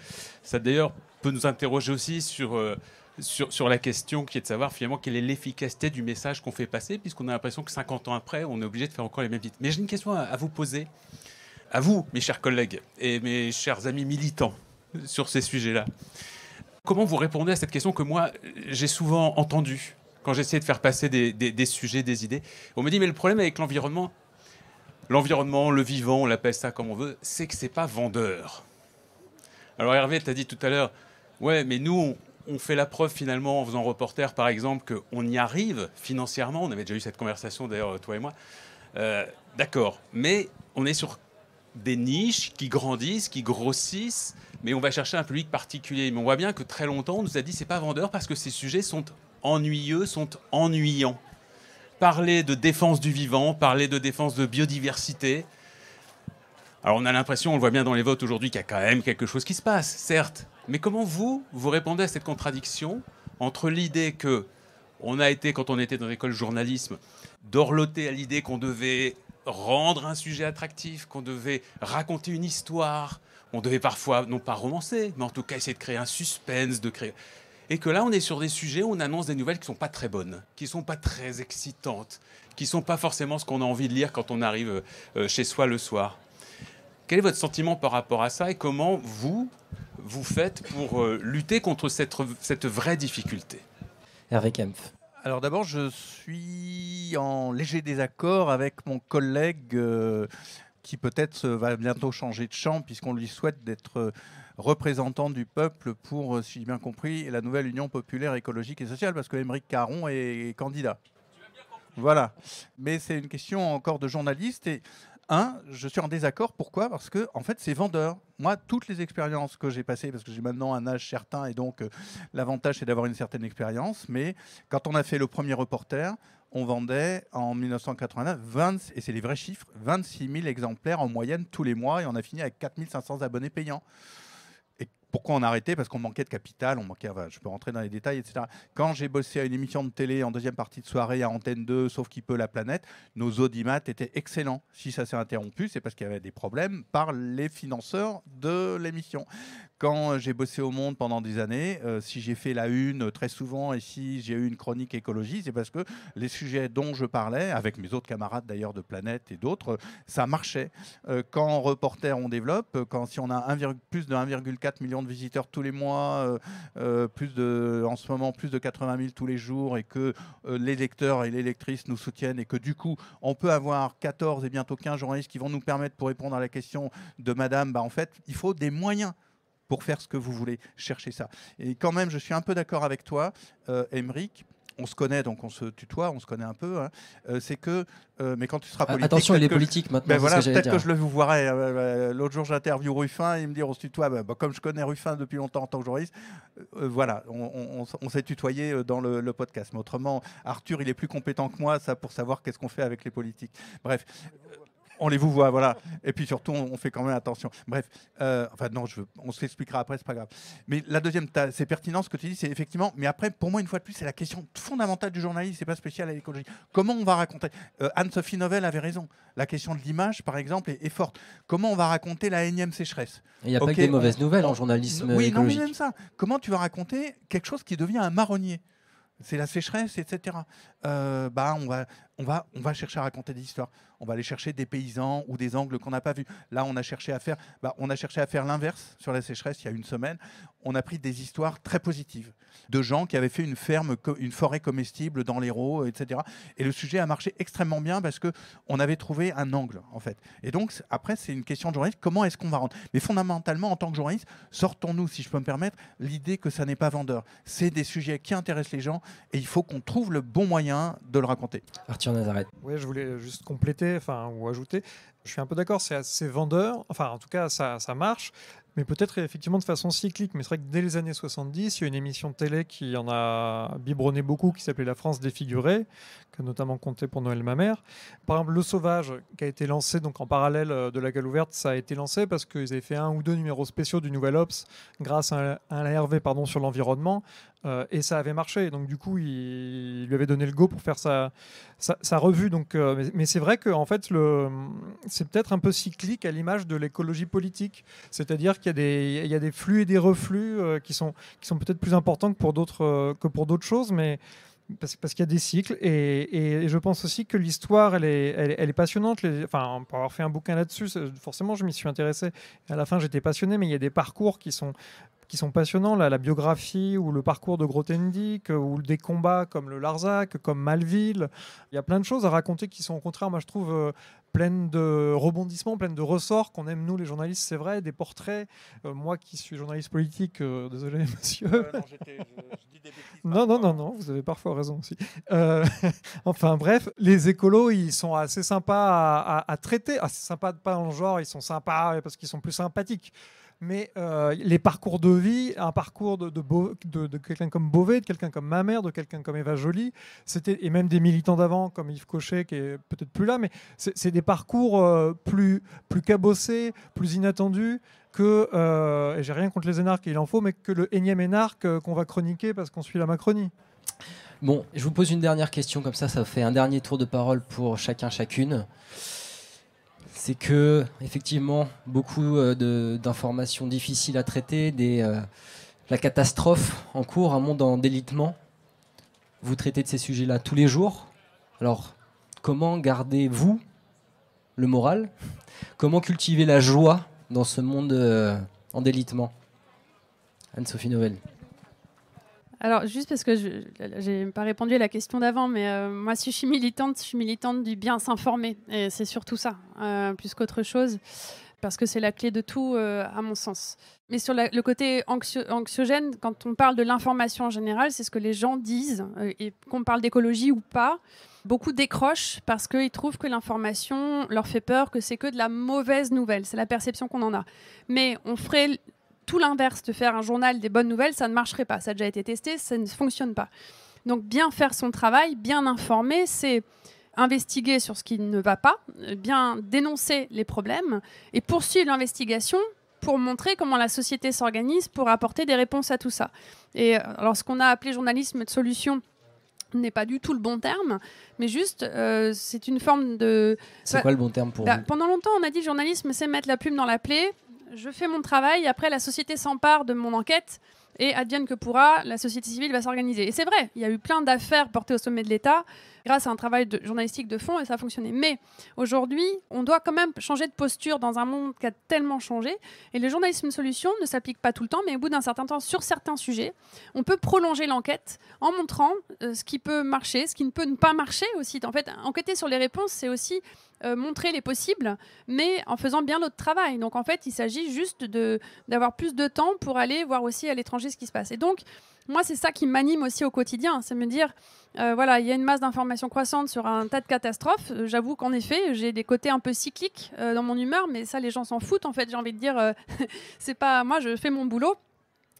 Speaker 11: Ça d'ailleurs peut nous interroger aussi euh, sur, sur, la question qui est de savoir finalement quelle est l'efficacité du message qu'on fait passer, puisqu'on a l'impression que 50 ans après, on est obligé de faire encore les mêmes vites Mais j'ai une question à, à vous poser, à vous, mes chers collègues et mes chers amis militants sur ces sujets-là. Comment vous répondez à cette question que moi j'ai souvent entendue quand j'essayais de faire passer des, sujets, des idées, on me dit, mais le problème avec l'environnement, l'environnement, le vivant, on l'appelle ça comme on veut, c'est que ce n'est pas vendeur. Alors Hervé, tu as dit tout à l'heure, ouais, mais nous, on, fait la preuve finalement en faisant reporter, par exemple, qu'on y arrive financièrement. On avait déjà eu cette conversation d'ailleurs, toi et moi. Euh, d'accord, mais on est sur des niches qui grandissent, qui grossissent, mais on va chercher un public particulier. Mais on voit bien que très longtemps, on nous a dit c'est pas vendeur parce que ces sujets sont ennuyeux sont ennuyants. Parler de défense du vivant, parler de défense de biodiversité. Alors on a l'impression, on le voit bien dans les votes aujourd'hui, qu'il y a quand même quelque chose qui se passe, certes. Mais comment vous, vous répondez à cette contradiction entre l'idée que on a été, quand on était dans l'école journalisme, d'orloter à l'idée qu'on devait rendre un sujet attractif, qu'on devait raconter une histoire, on devait parfois, non pas romancer, mais en tout cas essayer de créer un suspense, de créer et que là, on est sur des sujets où on annonce des nouvelles qui sont pas très bonnes, qui sont pas très excitantes, qui sont pas forcément ce qu'on a envie de lire quand on arrive euh, chez soi le soir. Quel est votre sentiment par rapport à ça et comment vous, vous faites pour euh, lutter
Speaker 5: contre cette, cette vraie difficulté
Speaker 2: Hervé Kempf.
Speaker 5: Alors d'abord, je suis en léger désaccord avec mon collègue euh, qui peut-être va bientôt changer de champ puisqu'on lui souhaite d'être représentant du peuple pour, euh, si j'ai bien compris, la nouvelle Union populaire écologique et sociale, parce que Émeric Caron est candidat. Voilà. Mais c'est une question encore de journaliste. Et un, je suis en désaccord. Pourquoi Parce que, en fait, c'est vendeur. Moi, toutes les expériences que j'ai passées, parce que j'ai maintenant un âge certain, et donc euh, l'avantage, c'est d'avoir une certaine expérience. Mais quand on a fait le premier reporter, on vendait en 1989, 20, et c'est les vrais chiffres, 26 000 exemplaires en moyenne tous les mois, et on a fini avec 4 500 abonnés payants pourquoi on a arrêté Parce qu'on manquait de capital, on manquait. je peux rentrer dans les détails, etc. Quand j'ai bossé à une émission de télé en deuxième partie de soirée à Antenne 2, sauf qui peut la planète, nos audimates étaient excellents. Si ça s'est interrompu, c'est parce qu'il y avait des problèmes par les financeurs de l'émission. Quand j'ai bossé au Monde pendant des années, euh, si j'ai fait la une très souvent et si j'ai eu une chronique écologie, c'est parce que les sujets dont je parlais, avec mes autres camarades d'ailleurs de Planète et d'autres, ça marchait. Euh, quand reporter, on développe. Quand si on a plus de 1,4 million de visiteurs tous les mois, euh, euh, plus de, en ce moment plus de 80 000 tous les jours, et que euh, les lecteurs et les lectrices nous soutiennent, et que du coup, on peut avoir 14 et bientôt 15 journalistes qui vont nous permettre, pour répondre à la question de madame, bah, en fait, il faut des moyens pour faire ce que vous voulez, chercher ça. Et quand même, je suis un peu d'accord avec toi, Émeric on se connaît, donc on se tutoie, on se connaît un peu. Hein. Euh, c'est que, euh, mais quand tu seras politique. Attention, il est politique maintenant. Ben voilà, peut-être que je le vous voirai. Euh, l'autre jour, j'interview Ruffin, il me dit on se tutoie. Ben, ben, comme je connais Ruffin depuis longtemps en tant que journaliste, voilà, on, s'est tutoyé dans le, le, podcast. Mais autrement, Arthur, il est plus compétent que moi ça, pour savoir qu'est-ce qu'on fait avec les politiques. Bref, on les vous voit, voilà. Et puis surtout, on fait quand même attention. Bref, euh, enfin non, je, on s'expliquera après, c'est pas grave. Mais la deuxième, c'est pertinent ce que tu dis, c'est effectivement. Mais après, pour moi, une fois de plus, c'est la question fondamentale du journalisme, c'est pas spécial à l'écologie. Comment on va raconter euh, Anne-Sophie Novelle avait raison. La question de l'image, par exemple, est, forte. Comment on va raconter la énième sécheresse Il n'y a pas que des mauvaises nouvelles en journalisme. Oui, non, mais même ça. Comment tu vas raconter quelque chose qui devient un marronnier c'est la sécheresse, etc. Euh, bah, on va, on va, on va chercher à raconter des histoires. On va aller chercher des paysans ou des angles qu'on n'a pas vus. Là, on a cherché à faire, bah, on a cherché à faire l'inverse sur la sécheresse il y a une semaine. On a pris des histoires très positives de gens qui avaient fait une ferme, une forêt comestible dans l'Hérault, etc. Et le sujet a marché extrêmement bien parce que on avait trouvé un angle, en fait. Et donc, après, c'est une question de journaliste. Comment est-ce qu'on va rendre Mais fondamentalement, en tant que journaliste, sortons-nous, si je peux me permettre, l'idée que ça n'est pas vendeur. C'est des sujets qui intéressent les gens et il faut qu'on trouve le bon moyen de le raconter.
Speaker 2: Arthur Nazareth.
Speaker 5: Oui, je voulais juste compléter, enfin, ou ajouter. Je suis un peu d'accord, c'est assez vendeur.
Speaker 7: Enfin, en tout cas, ça, ça marche. Mais peut-être effectivement de façon cyclique. Mais c'est vrai que dès les années 70, il y a une émission de télé qui en a biberonné beaucoup, qui s'appelait La France défigurée, qui a notamment compté pour Noël ma mère ». Par exemple, Le Sauvage, qui a été lancé donc en parallèle euh, de La gale ouverte, ça a été lancé parce qu'ils avaient fait un ou deux numéros spéciaux du Nouvel Ops grâce à un, pardon, sur l'environnement. Euh, et ça avait marché. Donc, du coup, il, lui avait donné le go pour faire sa, revue. Donc, euh, mais, c'est vrai que, en fait, c'est peut-être un peu cyclique à l'image de l'écologie politique. C'est-à-dire qu'il y, a des flux et des reflux euh, qui sont, qui sont peut-être plus importants que pour d'autres choses, mais parce, qu'il y a des cycles. Et, je pense aussi que l'histoire, elle, est, passionnante. enfin, pour avoir fait un bouquin là-dessus, forcément, je m'y suis intéressé. À la fin, j'étais passionné, mais il y a des parcours qui sont qui sont passionnants, la, la biographie ou le parcours de Grothendieck, euh, ou des combats comme le Larzac, comme Malville. Il y a plein de choses à raconter qui sont au contraire, moi je trouve, euh, pleines de rebondissements, pleines de ressorts qu'on aime, nous les journalistes, c'est vrai, des portraits. Euh, moi qui suis journaliste politique, désolé monsieur. non, dis des non, non, non, non, vous avez parfois raison aussi. enfin bref, les écolos, ils sont assez sympas à, traiter, assez ah, sympas de pas en genre, ils sont sympas parce qu'ils sont plus sympathiques mais euh, les parcours de vie, un parcours de, de, quelqu'un comme Beauvais, de quelqu'un comme ma mère, de quelqu'un comme Eva Jolie c'était, et même des militants d'avant comme Yves Cochet, qui est peut-être plus là, mais c'est, des parcours euh, plus, plus cabossés, plus inattendus que, euh, et j'ai rien contre les énarques, il en faut, mais que le énième énarque qu'on va chroniquer parce qu'on suit la Macronie.
Speaker 2: Bon, je vous pose une dernière question, comme ça, ça fait un dernier tour de parole pour chacun, chacune c'est que effectivement beaucoup euh, d'informations difficiles à traiter, euh, la catastrophe en cours, un monde en délitement. Vous traitez de ces sujets-là tous les jours. Alors, comment gardez-vous le moral Comment cultiver la joie dans ce monde euh, en délitement Anne-Sophie Novel.
Speaker 6: Alors, juste parce que je n'ai pas répondu à la question d'avant, mais euh, moi, si je suis militante, je suis militante du bien s'informer. Et c'est surtout ça, euh, plus qu'autre chose, parce que c'est la clé de tout, euh, à mon sens. Mais sur le côté anxiogène, quand on parle de l'information en général, c'est ce que les gens disent, et qu'on parle d'écologie ou pas. Beaucoup décrochent parce qu'ils trouvent que l'information leur fait peur, que c'est que de la mauvaise nouvelle. C'est la perception qu'on en a. Mais on ferait tout l'inverse, de faire un journal des bonnes nouvelles, ça ne marcherait pas. Ça a déjà été testé, ça ne fonctionne pas. Donc bien faire son travail, bien informer, c'est investiguer sur ce qui ne va pas, euh, bien dénoncer les problèmes et poursuivre l'investigation pour montrer comment la société s'organise pour apporter des réponses à tout ça. Et euh, alors ce qu'on a appelé journalisme de solution n'est pas du tout le bon terme, mais juste euh, c'est une forme de... C'est quoi le bon terme pour bah, Pendant longtemps on a dit le journalisme c'est mettre la plume dans la plaie, je fais mon travail, après la société s'empare de mon enquête et advienne que pourra, la société civile va s'organiser. Et c'est vrai, il y a eu plein d'affaires portées au sommet de l'État grâce à un travail de journalistique de fond et ça a fonctionné. Mais aujourd'hui, on doit quand même changer de posture dans un monde qui a tellement changé et le journalisme solution ne s'applique pas tout le temps, mais au bout d'un certain temps, sur certains sujets, on peut prolonger l'enquête en montrant euh, ce qui peut marcher, ce qui ne peut pas marcher aussi. En fait, enquêter sur les réponses, c'est aussi euh, montrer les possibles, mais en faisant bien notre travail. Donc en fait, il s'agit juste d'avoir plus de temps pour aller voir aussi à l'étranger ce qui se passe. Et donc, moi, c'est ça qui m'anime aussi au quotidien, c'est me dire, euh, voilà, il y a une masse d'informations croissantes sur un tas de catastrophes. Euh, j'avoue qu'en effet, j'ai des côtés un peu cycliques dans mon humeur, mais ça, les gens s'en foutent. En fait, j'ai envie de dire, c'est pas moi, je fais mon boulot.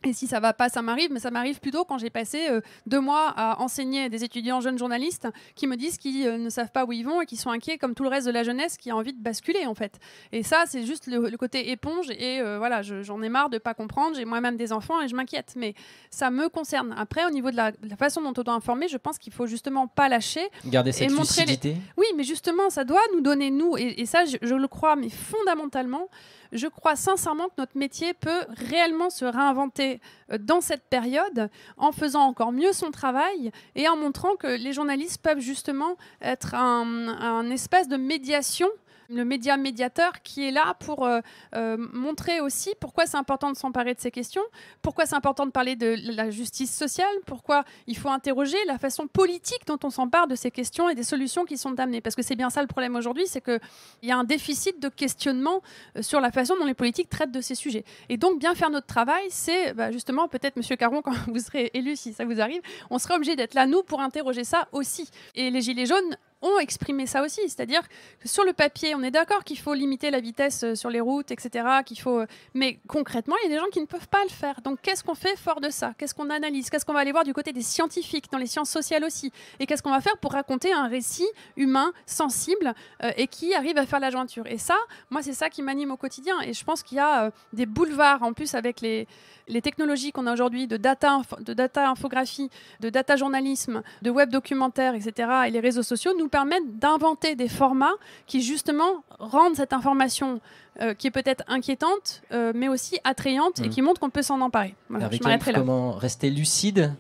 Speaker 6: Et si ça va pas, ça m'arrive, mais ça m'arrive plutôt quand j'ai passé euh, deux mois à enseigner des étudiants jeunes journalistes qui me disent qu'ils euh, ne savent pas où ils vont et qui sont inquiets comme tout le reste de la jeunesse qui a envie de basculer en fait. Et ça, c'est juste le, côté éponge et euh, voilà, j'en ai marre de pas comprendre. J'ai moi-même des enfants et je m'inquiète, mais ça me concerne. Après, au niveau de la, façon dont on doit informer, je pense qu'il faut justement pas lâcher, garder cette et Oui, mais justement, ça doit nous donner nous et, ça, je, je le crois, mais fondamentalement je crois sincèrement que notre métier peut réellement se réinventer euh, dans cette période en faisant encore mieux son travail et en montrant que les journalistes peuvent justement être un, espèce espace de médiation le média médiateur qui est là pour euh, euh, montrer aussi pourquoi c'est important de s'emparer de ces questions, pourquoi c'est important de parler de la justice sociale, pourquoi il faut interroger la façon politique dont on s'empare de ces questions et des solutions qui sont amenées. Parce que c'est bien ça le problème aujourd'hui, c'est qu'il y a un déficit de questionnement euh, sur la façon dont les politiques traitent de ces sujets. Et donc bien faire notre travail, c'est bah, justement peut-être, Monsieur Caron, quand vous serez élu, si ça vous arrive, on sera obligé d'être là, nous, pour interroger ça aussi. Et les Gilets jaunes ont exprimé ça aussi. C'est-à-dire que sur le papier, on est d'accord qu'il faut limiter la vitesse euh, sur les routes, etc. Qu'il faut... Euh, mais concrètement, il y a des gens qui ne peuvent pas le faire. Donc qu'est-ce qu'on fait fort de ça Qu'est-ce qu'on analyse Qu'est-ce qu'on va aller voir du côté des scientifiques, dans les sciences sociales aussi Et qu'est-ce qu'on va faire pour raconter un récit humain, sensible, euh, et qui arrive à faire la jointure Et ça, moi, c'est ça qui m'anime au quotidien. Et je pense qu'il y a des boulevards, en plus, avec les, les technologies qu'on a aujourd'hui de data, de data infographie, de data journalisme, de web documentaire, etc. et les réseaux sociaux, nous permettre d'inventer des formats qui justement rendent cette information euh, qui est peut-être inquiétante, euh, mais aussi attrayante et mm. qui montre qu'on peut s'en emparer. Voilà, là. comment
Speaker 2: rester lucide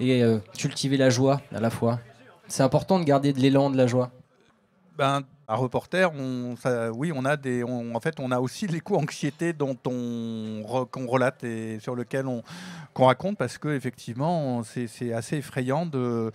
Speaker 2: et euh, cultiver la joie à la fois. C'est important de garder de
Speaker 5: l'élan, de la joie. Ben, à reporter, on, oui, on a des, en fait, on a aussi coups anxiété dont on relate et sur lequel on raconte parce que effectivement, c'est assez effrayant de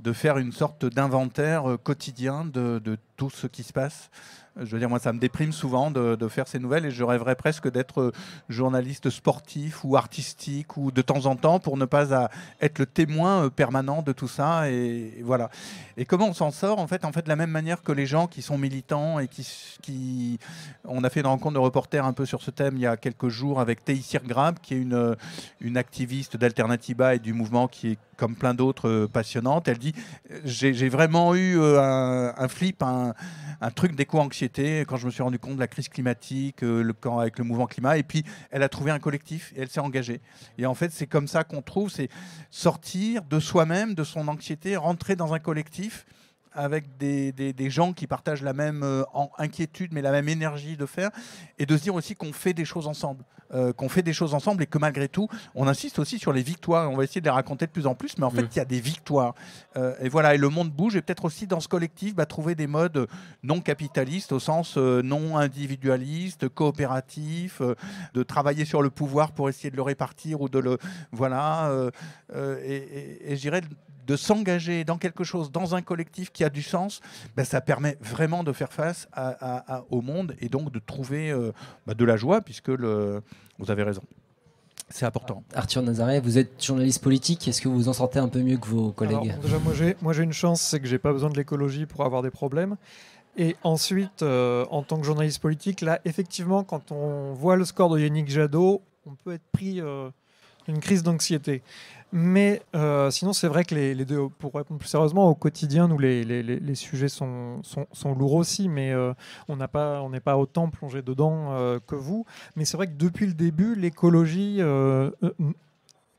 Speaker 5: de faire une sorte d'inventaire euh, quotidien de, tout ce qui se passe. Euh, je veux dire, moi, ça me déprime souvent de, faire ces nouvelles et je rêverais presque d'être euh, journaliste sportif ou artistique ou de temps en temps pour ne pas être le témoin permanent de tout ça. Et, voilà. Et comment on s'en sort En fait, en fait, de la même manière que les gens qui sont militants et qui, on a fait une rencontre de reporters un peu sur ce thème il y a quelques jours avec Théissir Grab, qui est une, une activiste d'Alternativa et du mouvement qui est comme plein d'autres euh, passionnantes. Elle dit euh, J'ai vraiment eu euh, un, flip, un, truc d'éco-anxiété quand je me suis rendu compte de la crise climatique, le, camp avec le mouvement climat. Et puis, elle a trouvé un collectif et elle s'est engagée. Et en fait, c'est comme ça qu'on trouve c'est sortir de soi-même, de son anxiété, rentrer dans un collectif avec des, gens qui partagent la même inquiétude, mais la même énergie de faire, et de se dire aussi qu'on fait des choses ensemble. Euh, qu'on fait des choses ensemble et que malgré tout, on insiste aussi sur les victoires. On va essayer de les raconter de plus en plus, mais en fait, il y a des victoires. Euh, et voilà, et le monde bouge. Et peut-être aussi dans ce collectif, bah, trouver des modes non capitalistes au sens euh, non individualiste, coopératif, de travailler sur le pouvoir pour essayer de le répartir ou de le voilà. et, et, et je de s'engager dans quelque chose, dans un collectif qui a du sens, ben, ça permet vraiment de faire face au monde et donc de trouver euh, ben, de la joie, puisque le... vous avez raison. C'est important. Arthur Nazaret, vous êtes
Speaker 2: journaliste politique. Est-ce que vous en sortez un peu mieux que vos collègues déjà,
Speaker 7: moi, j'ai une chance, c'est que j'ai pas besoin de l'écologie pour avoir des problèmes. Et ensuite, euh, en tant que journaliste politique, là, effectivement, quand on voit le score de Yannick Jadot, on peut être pris une euh, d'une crise d'anxiété. Mais euh, sinon, c'est vrai que les, deux, pour répondre plus sérieusement, au quotidien, nous, les, sujets sont, sont, lourds aussi, mais euh, on n'est pas autant plongé dedans euh, que vous. Mais c'est vrai que depuis le début, l'écologie euh,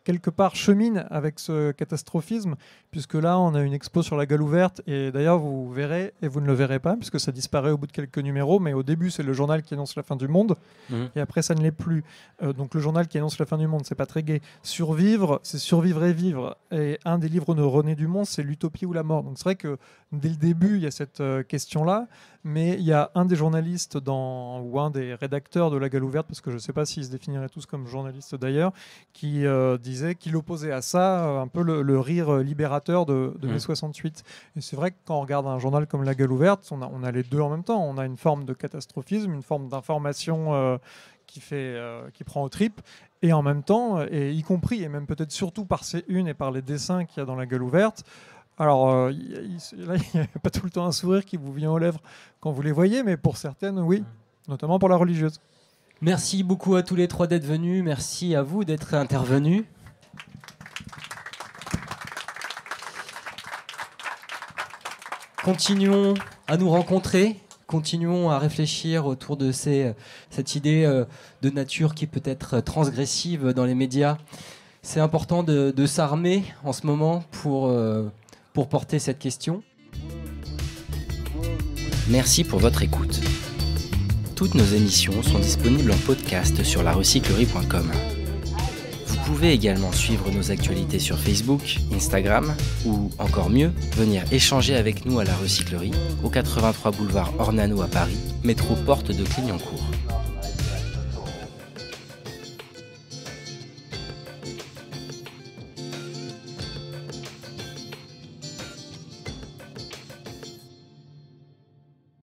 Speaker 7: quelque part chemine avec ce catastrophisme, puisque là, on a une expo sur la gale ouverte, et d'ailleurs, vous verrez, et vous ne le verrez pas, puisque ça disparaît au bout de quelques numéros, mais au début, c'est le journal qui annonce la fin du monde, mhm. et après, ça ne l'est plus. Euh, donc, le journal qui annonce la fin du monde, c'est pas très gai. Survivre, c'est survivre et vivre. Et un des livres de René Dumont, c'est L'utopie ou la mort. Donc, c'est vrai que dès le début, il y a cette euh, question-là, mais il y a un des journalistes dans, ou un des rédacteurs de la gale ouverte, parce que je ne sais pas s'ils se définiraient tous comme journalistes d'ailleurs, qui euh, disait qu'il opposait à ça euh, un peu le, rire libérateur de, de 68. Mmh. Et c'est vrai que quand on regarde un journal comme La Gueule ouverte, on a, on a, les deux en même temps. On a une forme de catastrophisme, une forme d'information euh, qui, fait, euh, qui prend aux tripes, et en même temps, et y compris, et même peut-être surtout par ces unes et par les dessins qu'il y a dans La Gueule ouverte, alors il n'y a pas tout le temps un sourire qui vous vient aux lèvres quand vous les voyez, mais pour certaines, oui, mmh. notamment pour la religieuse.
Speaker 2: Merci beaucoup à tous les trois d'être venus. Merci à vous d'être intervenus. continuons à nous rencontrer, continuons à réfléchir autour de cette idée euh, de nature qui peut être transgressive dans les médias. C'est important de, s'armer en ce moment pour, euh, pour porter cette question. Merci pour votre écoute. Toutes nos émissions sont disponibles en podcast sur larecyclerie.com. Vous pouvez également suivre nos actualités sur Facebook, Instagram ou encore mieux, venir échanger avec nous à la recyclerie au 83 boulevard Ornano à Paris, métro porte de Clignancourt.